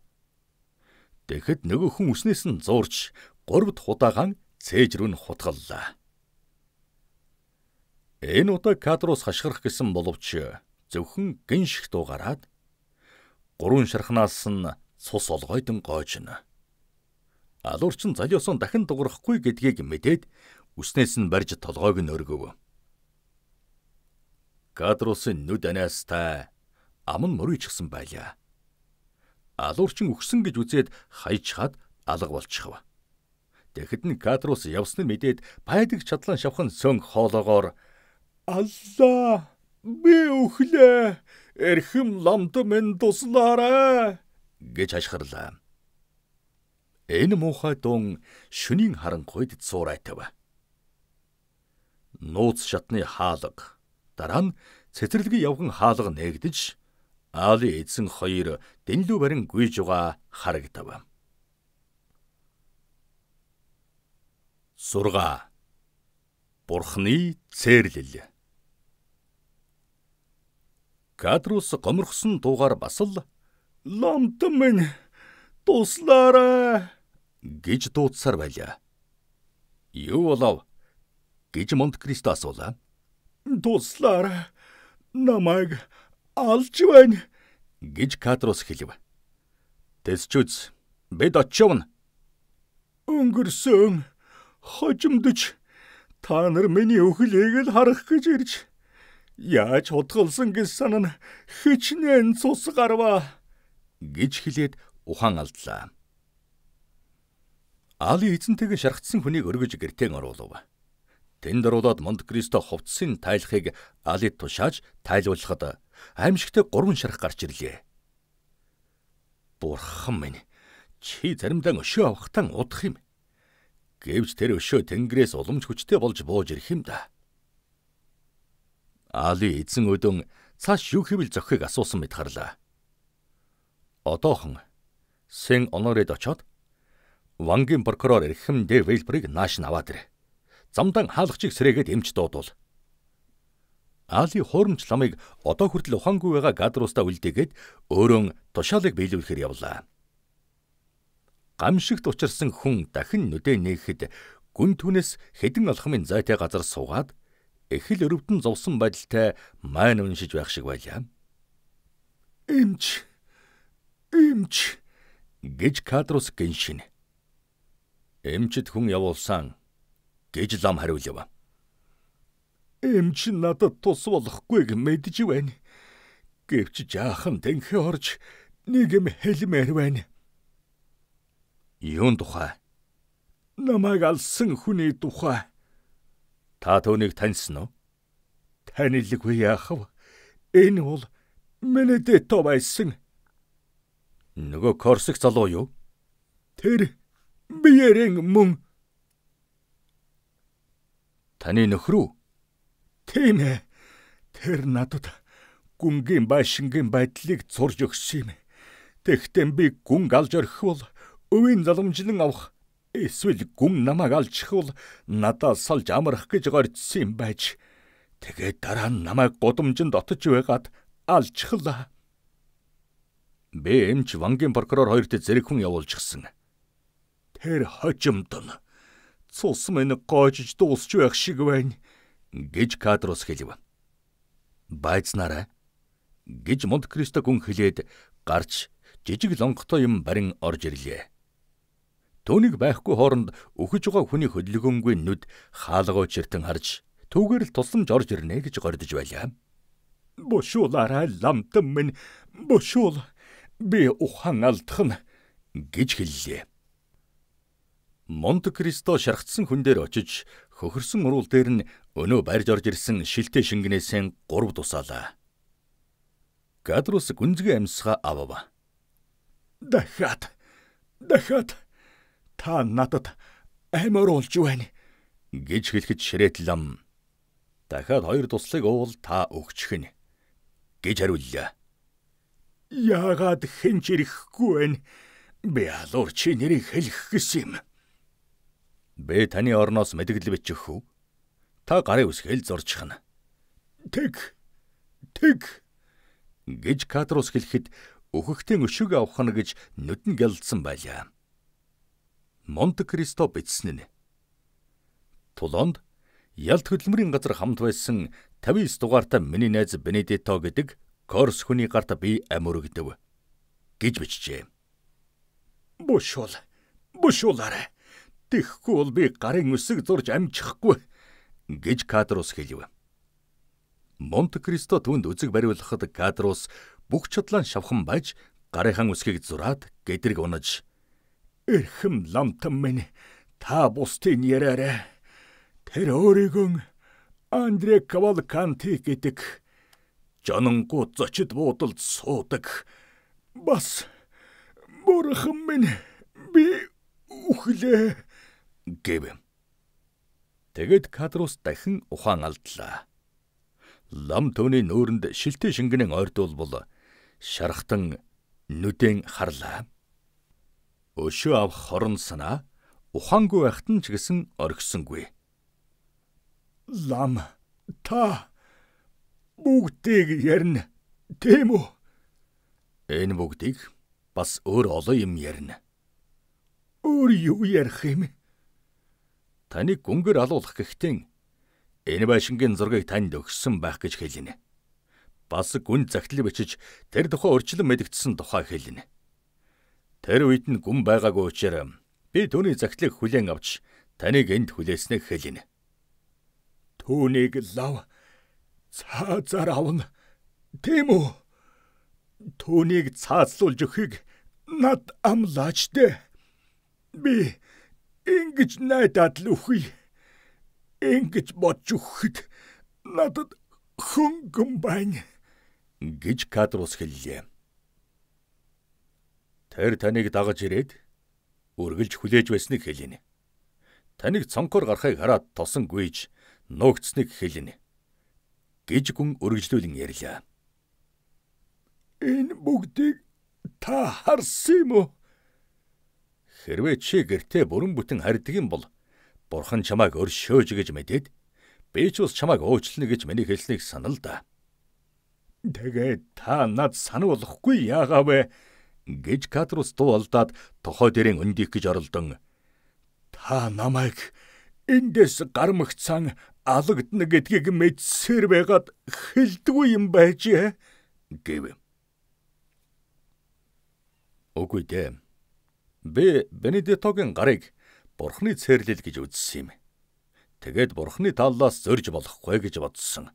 Тэгэхэд нөгөө хүн үснээс нь зуурч гурвд худаагаан цээж рүү нь хутгаллаа. Энэ удаа кадроос хашхирах гэсэн боловч зөвхөн гин шиг дуугараад гурван шархнаас нь цус олгойдон гоожно. Алуурчин залиусан дахин дуурахгүй гэдгийг мэдээд үснээс нь барьж толгойг нь өргөв. Кадрусын нүд анаас та амн мөрийчсэн байлаа. Алуурчин өгсөн гэж үзээд хаяж хаад алга болчихов. Тэгэхэд нь Кадрус явсныг мэдээд байдаг чадлан шавхан сөнг хоолоогоор "Аллаа" Би өхлөө. Эрхэм ламд минь туслаарай гэж хашгирлаа. Энэ муухай дун шүнийн харанхуйд цуурайтав. Нууц шатны хаалга дараа нь цэцэрлэгийн явган хаалга нээгдэж Али эзэн хоёр дэнлүү барин гүйж байгаа харагдав. 6 Бурхны цээрлэл Катрус гомрохсон дуугаар бас л "Ломт минь туслаарай" гэж дуудсаар байлаа. "Юу болов?" гэж Монт Кристо асуулаа. "Туслаарай. Намайг алж байна" гэж Катрус хэлв. "Тэсчүц, бид очивн." Өнгөрсөн хожимдж та нар миний өхлийг л харах гэж ирж Яаж хутгалсан гэж санана хичнээн цус гарваа гэж хэлээд ухаан алдлаа. Али эзэнтэйгээ шаргацсан хүнийг өргөж гэртээ оруулав. Тэнд оруулаад Монт Кристо хувцсын тайлхыг Алид тушааж тайлуулахад аимшигтэй гурван шарх гарч ирлээ. Бурхан минь чи заримдаа өшөө авахтан удах юм. Гэвч тэр өшөө тэнгэрээс уламж хүчтэй болж бууж ирэх юм да. Али эзэн өдөн цааш юу хэвэл зөхийг асуусан мэт харлаа. Одоохон Сен Онорэд очоод Вангийн прокурор Эрхэм Дэ Вэлбрийг нааш наваад ирэ. Замдан хаалгачийг сэрээгээд эмч дуудвал. Али хуурамч ламыг одоо хүртэл ухаангүй байгаа гадруустаа үлдээгээд өөрөө тушаалыг биелүүлэхээр явлаа. Гамшигт учирсан хүн дахин нүдэ нээхэд гүн түнэс хідэн алхмын зайтай газар суугаад эхэл өрөвдөн зовсон байдалтай майн уншиж байх шиг байлаа. Имч имч гэж кадрус гиншин. Эмчэд хүн явуулсан гэж лам хариулв. Эмч надад тус болохгүйг мэдж байна. Гэвч жаахан тэнхээ орж нэг юм хэлмээр байна. Юун тухай? Намайг алсан хүний тухай. Та түүнийг таньсан уу? Танилгүй яах вэ? Энэ бол миний дэто байсан. Нөгөө корсик залуу юу? Тэр биеэрэн мөн Таны нөхрөө? Тийм ээ. Тэр надад гүнгийн байшингийн байдлыг зурж өгсөн юм. Тэгтэн би гүнг алж орхив бол өвийн заламжлан авах Эсвэл гүм намайг алж хавал надад салж амрах гэж горьдсан юм байж. Тэгээд дараа нь намайг гудамжинд отож байгаад алжхлаа. БМч вангийн прокурор хоёрт зэрэг хүн явуулчихсан. Тэр хожимд нь цус мэн гоожж дуусч байх шиг байна гэж кадрос хэлв. Байцнараа гэж Монт Кристо гүн хэлээд гарч жижиг лонготой юм барин орж ирлээ. Төнийг байхгүй хооронд өгөж байгаа хүний хөдөлгөөнгүй нүд хаалгаа чиртэн харж түүгээр л тусламж орж ирнэ гэж гордож байлаа. Бушуулаарай ламтан минь бушуул би ухан алдхан гэж хэллээ. Монте Кристо шархтсан хүн дээр очиж хөхөрсөн уруул дээр нь өнөө барьж орж ирсэн шилтэй шингэнээсээ гурав тусаалаа. Гадрус гүнзгий амьсгаа авав. Дахиад дахиад та надад амар уулж байна гэж хэлэхэд ширээтлам. Дахиад хоёр туслыг уул та өгчих нь гэж хариуллаа. Яагаад хэн ч ирэхгүй байна? Би алуур чи нэрийг хэлэх гэсэн юм. Би таны орноос мэдгэл бичих үү? Та гарын үсгээл зурчихна. Тэг. Тэг гэж Катрус хэлэхэд өөхөхтэй өшөг авахна гэж нүдэн гялдсан байлаа. Монте Кристо бичсэн нь. Тулонд Ялт хөдөлмөрийн газар хамт байсан 59 дугаартай миний найз Бенедетто гэдэг Корс хүний гарт би амөрөгдөв гэж бичжээ. Бушуул. Бушуулаарэ. Тэхгүй бол би гарын өсөг зурж амжихгүй гэж Кадрус хэлв. Монте Кристо түнд үзэг бариулахад Кадрус бүх чадлаан шавхан байж гарынхан үсгийг зураад гэдрэг унаж Эрхэм ламтан минь та бусдын яраарэ. Тэр өөрийгөө Андре Кавалканти гэдэг жанангуу зочид буудалд суудаг. Бас бурхан минь би үхлээ гэв. Тэгэд Кадрус дахин ухаан алдлаа. Лам төвний нүүрэнд шилтэй шингэнэн ойрдуулбал шархтан нүдэн харлаа. Өшөө авах хорон санаа ухаангүй байхад нь ч гэсэн оргисонгүй. Лам та бүгдийг ярина. Тийм үү? Энэ бүгдийг бас өөр олон юм ярина. Өөр юу ярих юм? Таныг гүнгэр алуулах гэхдээ энэ байшингийн зургийг танд өгсөн байх гэж хэлнэ. Бас гүн загтал бичиж тэр тухай урьдчилан мэдгдсэн тухай хэлнэ. Тэр үед нь гүн байгаагүй учраас би түүний загтлыг хүлээн авч таныг энд хүлээснэ хэлнэ. Түүнийг лав цаазаар авна. Тийм үү? Түүнийг цаацлуулж өхийг над амлаач дээ. Би ингэж найдаад л үхий. Ингэж бодж үхэхэд надад хөнгөн байна гэж Кадрус хэллээ. Тэр таныг дагаж ирээд үргэлж хүлээж байсныг хэлийнэ. Таныг цонхор гарахыг хараад тосон гүйж нуугдсныг хэлнэ. гэж гүн үргэлжлүүлэн ярьлаа. Энэ бүгдийг та харсан юм уу? Хэрвээ чи гэртээ бүрэн бүтэн хардаг юм бол бурхан чамайг өршөөж гэж мэдээд би ч бас чамайг уучлна гэж миний хэлснийг санал да. Тэгээд та над сануулахгүй яагаавэ? гэж Катрус туулдаад тохой дээрэн өндих гэж оролдон та намайг эндээс гармагцсан алагдна гэдгийг мэдсээр байгаад хэлдэггүй юм байжээ гэв. Үгүй дээ. Би Бенедиктогийн гарыг бурхны цэрлэл гэж үзсэн юм. Тэгэд бурхны талаас зорж болохгүй гэж бодсон.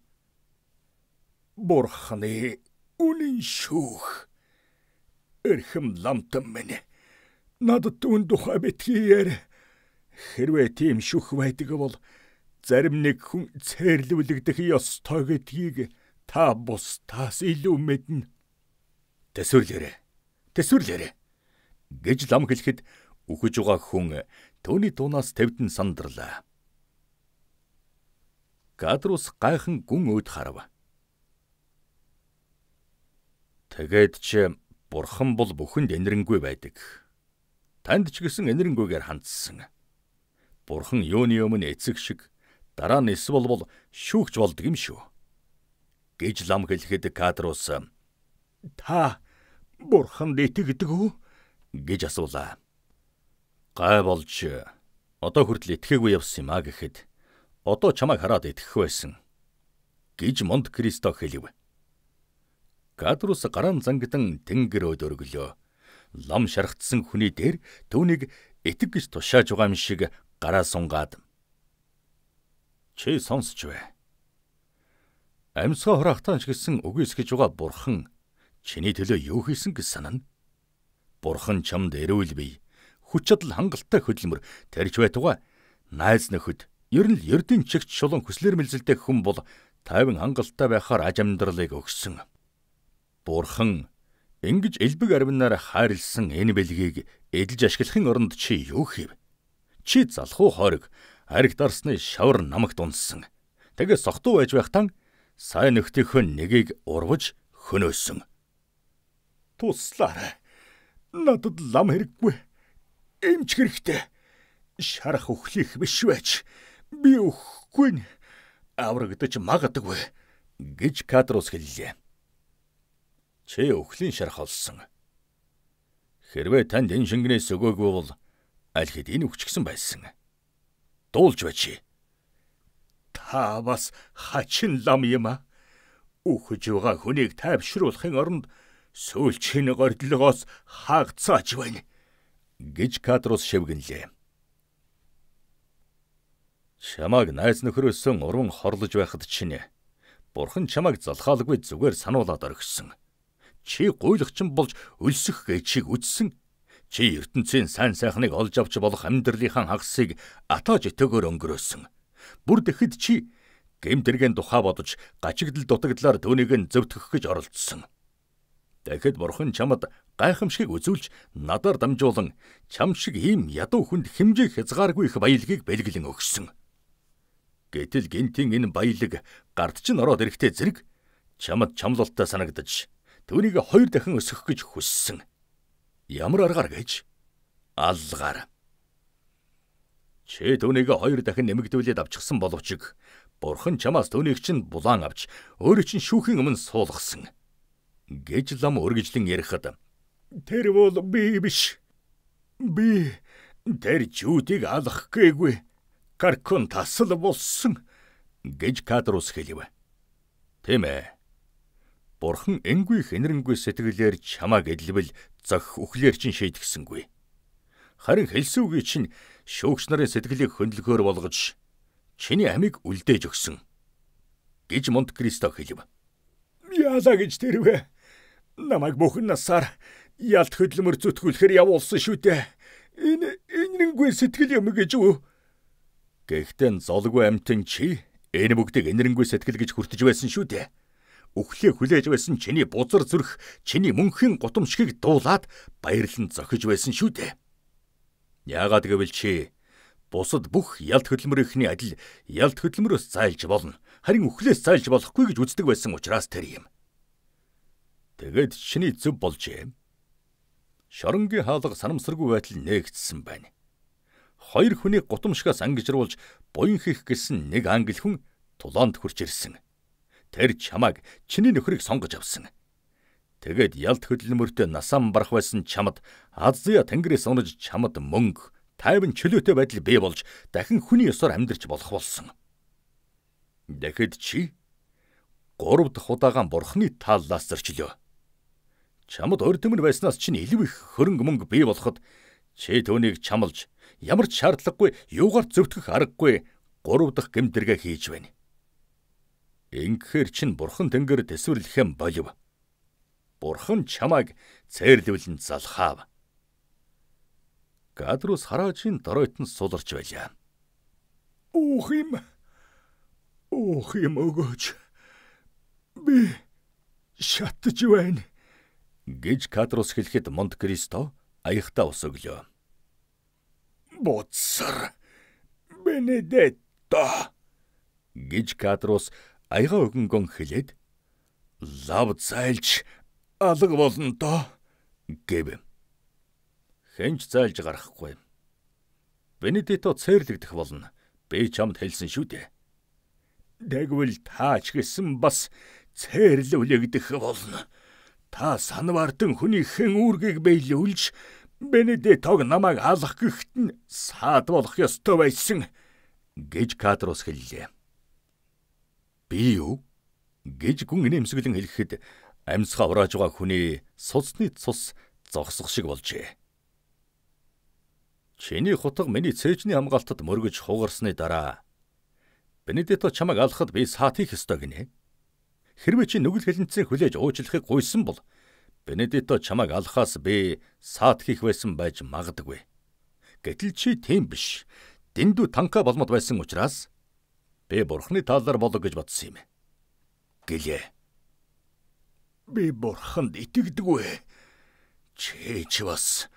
Бурхны үнэн шүүх Эрхэм ламтан минь. Надад түн тухай битгийэр. Хэрвээ тийм шүх байдаг бол зарим нэг хүн цээрлүүлэгдэх ёстой гэдгийг та бусдаас илүү мэднэ. Тэсвэрлээрэ. Тэсвэрлээрэ гэж лам хэлэхэд үхэж байгаа хүн түүний туунаас тэвдэн сандарлаа. Кадрус гайхан гүн өд харав. Тэгээд ч Бурхан бол бүхэнд энэрэнгүй байдаг. Танд ч гэсэн энэрэнгүйгээр хандсан. Бурхан юуны өмнө эцэг шиг дараа нь эсвэл бол шүүгч болдг юм шүү. гэж лам хэлэхэд кадрус та бурханд итгэдэг үү гэж асуулаа. Гай болж одоо хүртэл итгэхгүй явсан юм а гэхэд одоо чамайг хараад итгэх байсан гэж Монт Кристо хэлэв. Гадрус гараан зангидан тэнгэр өдөрглөө. Лам шархтсан хүний дээр түүнийг итэг гэж тушааж байгаа юм шиг гараа сунгаад Чи сонсч вэ? Амьсгаа хураахтаанч гэсэн үгүйс гэж байгаа бурхан чиний төлөө юу хийсэн гэж санана? Бурхан чамд эрүүл бий. Хүч чадал хангалттай хөдөлмөр тарьж байтугай найз нөхөд ер нь л ердийн чигч шулуун хүслэр мэлзэлтэй хүн бол тайван хангалттай байхаар аж амьдралыг өгсөн. Бурхан ингэж элбэг арвинаар хайрлсан энэ бэлгийг эдэлж ашиглахын оронд чи юу хийв? Чи залхуу хориг ариг дарсны шавар намагт унссан. Тэгээ сохтуу байж байхтан сайн нөхдийнхөн нэгийг урвж хөнөөсөн. Туслаарай. Надад лам хэрэггүй. Эмч хэрэгтэй. Шарах өхлөх биш байж. Би өөхгүй нь аврагдаж магадгүй гэж Катрус хэллээ чи өхлийн шарх олсон. Хэрвээ танд энэ шингнээс өгөөгүй бол аль хэд энэ өгчгсэн байсан. Дуулж бачи. Та бас хачин лам юм а. Үхэж байгаа хүнийг тайвшруулахын оронд сүүлчийн гордлогоос хаагцаач байна гэж Катрус шивгэнлээ. Чамаг найз нөхрөөсөн уран хорлож байхад чинь бурхан чамаг залхаалгүй зүгээр сануулад оргисон. Чи гуйлгчин болж өлсөх гэж чиг үтсэн. Чи ертөнцийн сайн сайхныг олж авч болох амьдралынхаа хагсыг атааж итэгээр өнгөрөөсөн. Бүр тэгэхэд чи гэмтэргийн тухай бодож гачигдл дутагдлаар түүнийг нь зөвтгөх гэж оролдсон. Тэгэхэд бурхан чамд гайхамшиг үзүүлж надаар дамжуулан чам шиг ийм ядуу хүнд хэмжээ хязгааргүй их баялагийг бэлгэлэн өгсөн. Гэтэл гинтийн энэ баялаг гард чин ороод ирэхдээ зэрэг чамд чамлалтаа санагдаж түүнийг хоёр дахин өсгөх гэж хүссэн. Ямар аргаар гэж? Алгаар. Чи түүнийг хоёр дахин нэмэгдүүлээд авчихсан боловч бурхан чамаас түүнийг чинь булаан авч өөрөө чинь шүүхийн өмнө суулгасан гэж лам өргөжлөн ярихад тэр бол би биш. Би тэр жүүдийг алах гээгүй. Каркон тасал болсон гэж Кадрус хэлэв. Тийм ээ. Бурхан энгүй хэнэрэнгүй сэтгэлээр чамаг эдлвэл зах өхлөөр чинь шийдгсэнгүй. Харин хэлсүүгий чинь шүүгч нарын сэтгэлийг хөндлөхөөр болгож чиний амийг үлдээж өгсөн гэж Монт Кристо хэлв. Яалаа гэж тэрвэ? Намайг бүхэн насаар ялт хөдлөмөр зүтгүүлэхээр явуулсан шүү дээ. Энэ энэрэнгүй сэтгэл юм гэж үү? Гэхдээ золгүй амтэн чи энэ бүгдийг энэрэнгүй сэтгэл гэж хүртэж байсан шүү дээ өхлөө хүлээж байсан чиний бузар зүрх, чиний мөнхийн гутамшгийг дуулаад баярлан зохиж байсан шүү дээ. Яагаад гэвэл чи бусад бүх ялт хөдлөмрийнхний адил ялт хөдлөмрөөс зайлж болно. Харин өхлөөс зайлж болохгүй гэж үздэг байсан учраас тэр юм. Тэгэд чиний зүв болжээ. Шоронгийн хаалга санамсаргүй байтал нээгдсэн байна. Хоёр хүний гутамшгаас ангижруулж буян хийх гэсэн нэг англи хүн тулаанд хурж ирсэн. Тэр чамайг чиний нөхрийг сонгож авсан. Тэгэд ялт хөдөлмөртөө насаан барах байсан чамд Азия тэнгэрээс унаж чамд мөнгө, тайван чөлөөтэй байдал бий болж дахин хүний ёсоор амьдарч болох болсон. Тэгэхэд чи 3 дахь удаагаан бурхны тааллаас зөрчлөө. Чамд урд төмөр байснаас чинь илүү их хөрөнгө мөнгө бий болоход чи түүнийг чамлж ямар ч шаардлагагүй юугаар зөвтгөх аргагүй 3 дахь гэмтэргээ хийж байна. Ингэхээр чинь бурхан тэнгэр төсвөрлөхэм болов. Бурхан чамайг цээрлүүлэн залхаав. Гадрус хараачийн доройтон суларч байлаа. Уух юм. Уух юм өгөөч. Би шатж байна гэж Катрус хэлэхэд Монт Кристо аяхта ус өглөө. Боцсар Бенедетто гэж Катрус аяга өгөнгөн хэлээд лав зайлж алга болно доо гэв. Хэнч зайлж гарахгүй. Бенедито цээрлэгдэх болно. Би чамд хэлсэн шүү дээ. Тэгвэл таач гэсэн бас цээрлүүлэгдэх болно. Та санвардын хүнийхэн үүргийг биелүүлж Бенедитог намайг алах гэхэд нь саад болох ёстой байсан гэж Катрос хэллээ. Би юу? гэж гүн инээмсэглэн хэлэхэд амьсгаа урааж байгаа хүний суцны цус зогсох шиг болжээ. Чиний хутга миний цээжний хамгаалтад мөргөж хугарсны дараа Бенедетто чамайг алхахад би саат хийх ёстой гинэ. Хэрвээ чи нүгэл хилэнцээр хүлээж уучлахыг гуйсан бол Бенедетто чамайг алхаас би саат хийх байсан байж магадгүй. Гэтэл чи тийм биш. Дэндүү танка болмод байсан учраас Би бурхны талар болог гэж бодсон юм. Гэлээ. Би бурханд итгэдэггүй. Чи ч бас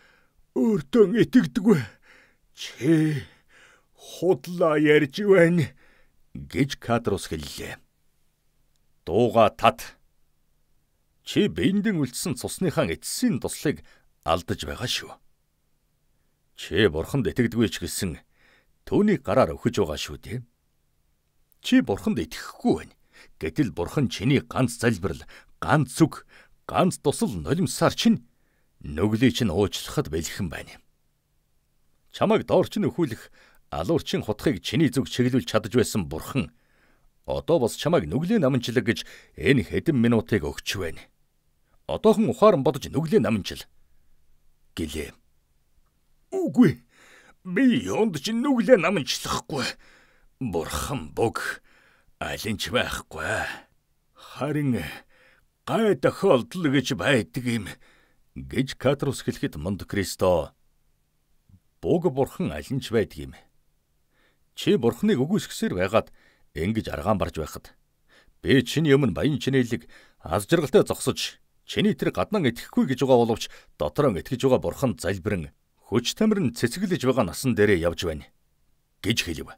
өөртөө итгэдэггүй. Чи худлаа ярьж байна гэж Кадрус хэллээ. Дууга тат. Чи биендэн үлдсэн цусныхаа эцсийн туслыг алдаж байгаа шүү. Чи бурханд итгэдэггүй ч гэсэн түүний гараар өгөж байгаа шүү дээ. Чи бурханд итгэхгүй байна. Гэтэл бурхан чиний ганц залбирал, ганц зүг, ганц тусал нулимсаар чинь нүглийг чинь уучлахад бэлхэн байна. Чамайг доорч нь өхүүлэх алуурчин хутхыг чиний зүг чиглүүлж чадж байсан бурхан одоо бас чамайг нүглийн наманчлаг гэж энэ хэдэн минутыг өгч байна. Одоохон ухаан бодож нүглийн наманчил гэлээ. Үгүй. Би юунд ч нүглээ наманчлахгүй. Бурхан бүг алинч байхгүй. Харин гай тохиолдол гэж байдаг юм гэж Катрус хэлэхэд Монт Кристо буг бурхан алинч байдаг юм. Чи бурханыг үгүйсгсээр байгаад ингэж аргаан барж байхад би чиний өмнө баян чинэлэг аз жаргалтай зогсож чиний тэр гаднан итгэхгүй гэж байгаа боловч дотоон итгэж байгаа бурхан залбирэн хүч тамирн цэцгэлж байгаа насан дээрээ явж байна гэж хэлв.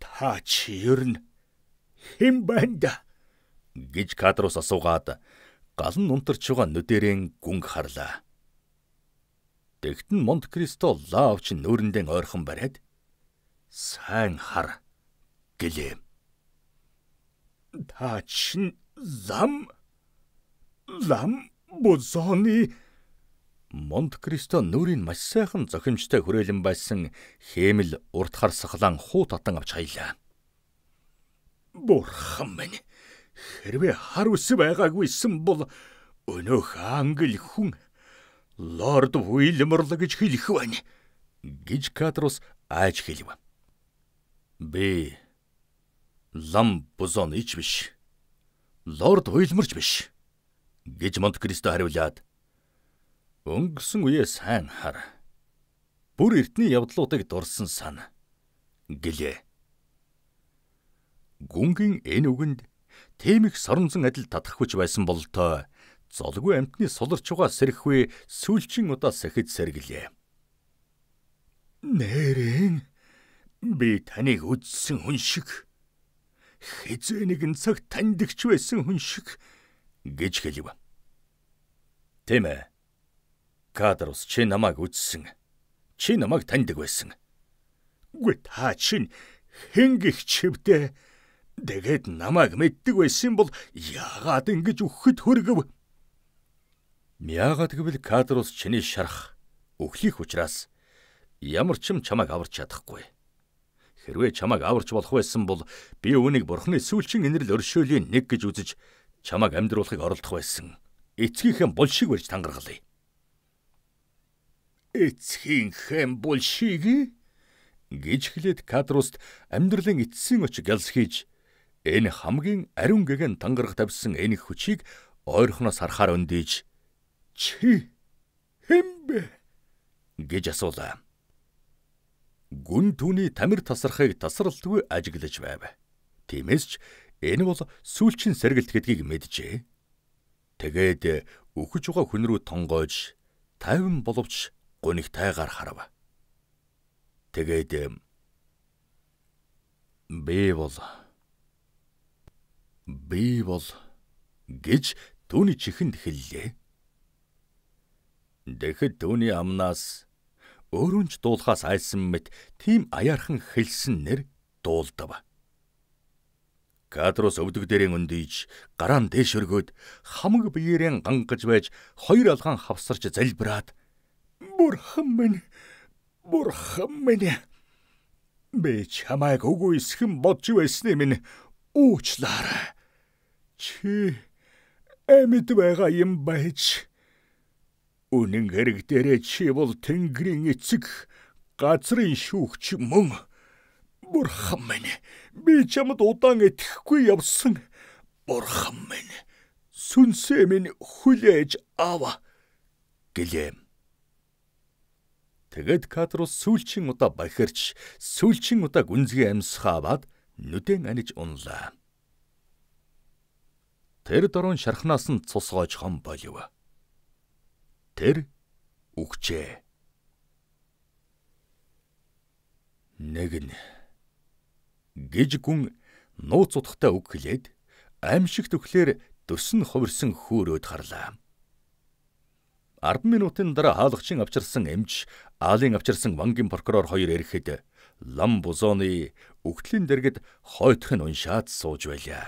Та чи ер нь хэн байна гэж кадрус асуугаад галан унтарч байгаа нүдэрийн гүнг харлаа. Тэгтэн Монт Кристо лавч нүүрэндээ ойрхон бариад сайн хар гэлээ. Та чин зам зам бозоны Монт Кристо нүрийн маш сайхан зохимжтой хүрээлэн байсан хэмэл урт хар сахлаан хуу татан авч хаялаа. Бурхан минь хэрвээ хар үс байгаагүйсэн бол өнөөх англ хүн лорд Уильморл гэж хэлэх байна гэж Катрус айж хэлв. Би лам бузон ич биш. Лорд Уильморч биш гэж Монт Кристо хариулаад Өнгөрсөн үеэ сайн хар. Бүр эртний явдлуудыг дурсан сана гэлээ. Гүнгийн энэ үгэнд тийм их соронзон адил татахвч байсан болтой золгүй амтны суларч угаа сэрхгүй сүүлчийн удаас эхэж сэргэлээ. Нэрэн би таныг үзсэн хүн шиг хэзээ нэгэн цаг таньдагч байсан хүн шиг гэж хэлв. Тэмээ Кадрус чи намайг үзсэн. Чи намайг таньдаг байсан. Үгүй та чинь хэнгих чивдээ. Тэгээд намайг мэддэг байсан бол яагаад ингэж өгөхөд хөргөв? Мяагаад гэвэл Кадрус чиний шарах өглөх учраас ямар ч юм чамайг аварч чадахгүй. Хэрвээ чамайг аварч болох байсан бол би үүнийг бурхны сүүлчийн инэрл өршөөлийн нэг гэж үзэж чамайг амьдруулахыг оролдох байсан. Эцгийнхэн бул шиг барьж тангаргалыг. Эцхийнхэн булшиги гэж хэлээд кадруст амьдралын эцсийн очгялс хийж энэ хамгийн ариун гэгэн тангараг тавьсан энэ хүчийг ойрхоноос харахаар өндиж чи хэмбэ гэж асуулаа. Гүн түүний тамир тасархыг тасралтгүй ажиглаж байв. Тиймээс ч энэ бол сүүлчийн сэргэлт гэдгийг мэджээ. Тэгээд өгч байгаа хүн рүү тонгойж 50 боловч гонигтайгаар харав. Тэгээд би бол би бол гэж түүний чихэнд хэллээ. Тэгэхэд түүний амнаас өөрүнч дуулахаас айлсан мэт тийм аяархан хэлсэн нэр дуулдав. Кадрос өвдөг дээрэн өндөж, гараан дээш өргөөд хамаг биеэрэн гангаж байж хоёр алгаан хавсарч залбираад Бурхан минь. Бурхан минь. Би чамайг үгүйсхэн бодж байсны минь уучлаарай. Чи амьд байгаа юм байж. Үнэн хэрэг дээрээ чи бол Тэнгэрийн эцэг, газрын шүүгч мөн. Бурхан минь, би чамд удаан итгэхгүй явсан. Бурхан минь, сүнсээ минь хүлээж ава. Гэлэм. Тэгэд Катрус сүүлчийн удаа бахирч, сүүлчийн удаа гүнзгий амьсхааваад нүдэн аниж унлаа. Тэр дөрөн шархнаас нь цус гоож хом болив. Тэр үхжээ. Нэг нь гэж гүн нууц утгатай үг хэлээд аимшигт өгөхлөр дөсөн хувирсан хөөрөөд харлаа. 10 минутын дараа хаалгачин авчирсан эмч Аалын авчирсан вангийн прокурор хоёр эрэхэд лам бузооны өгтлийн дэргэд хойтхон уншаад сууж байлаа.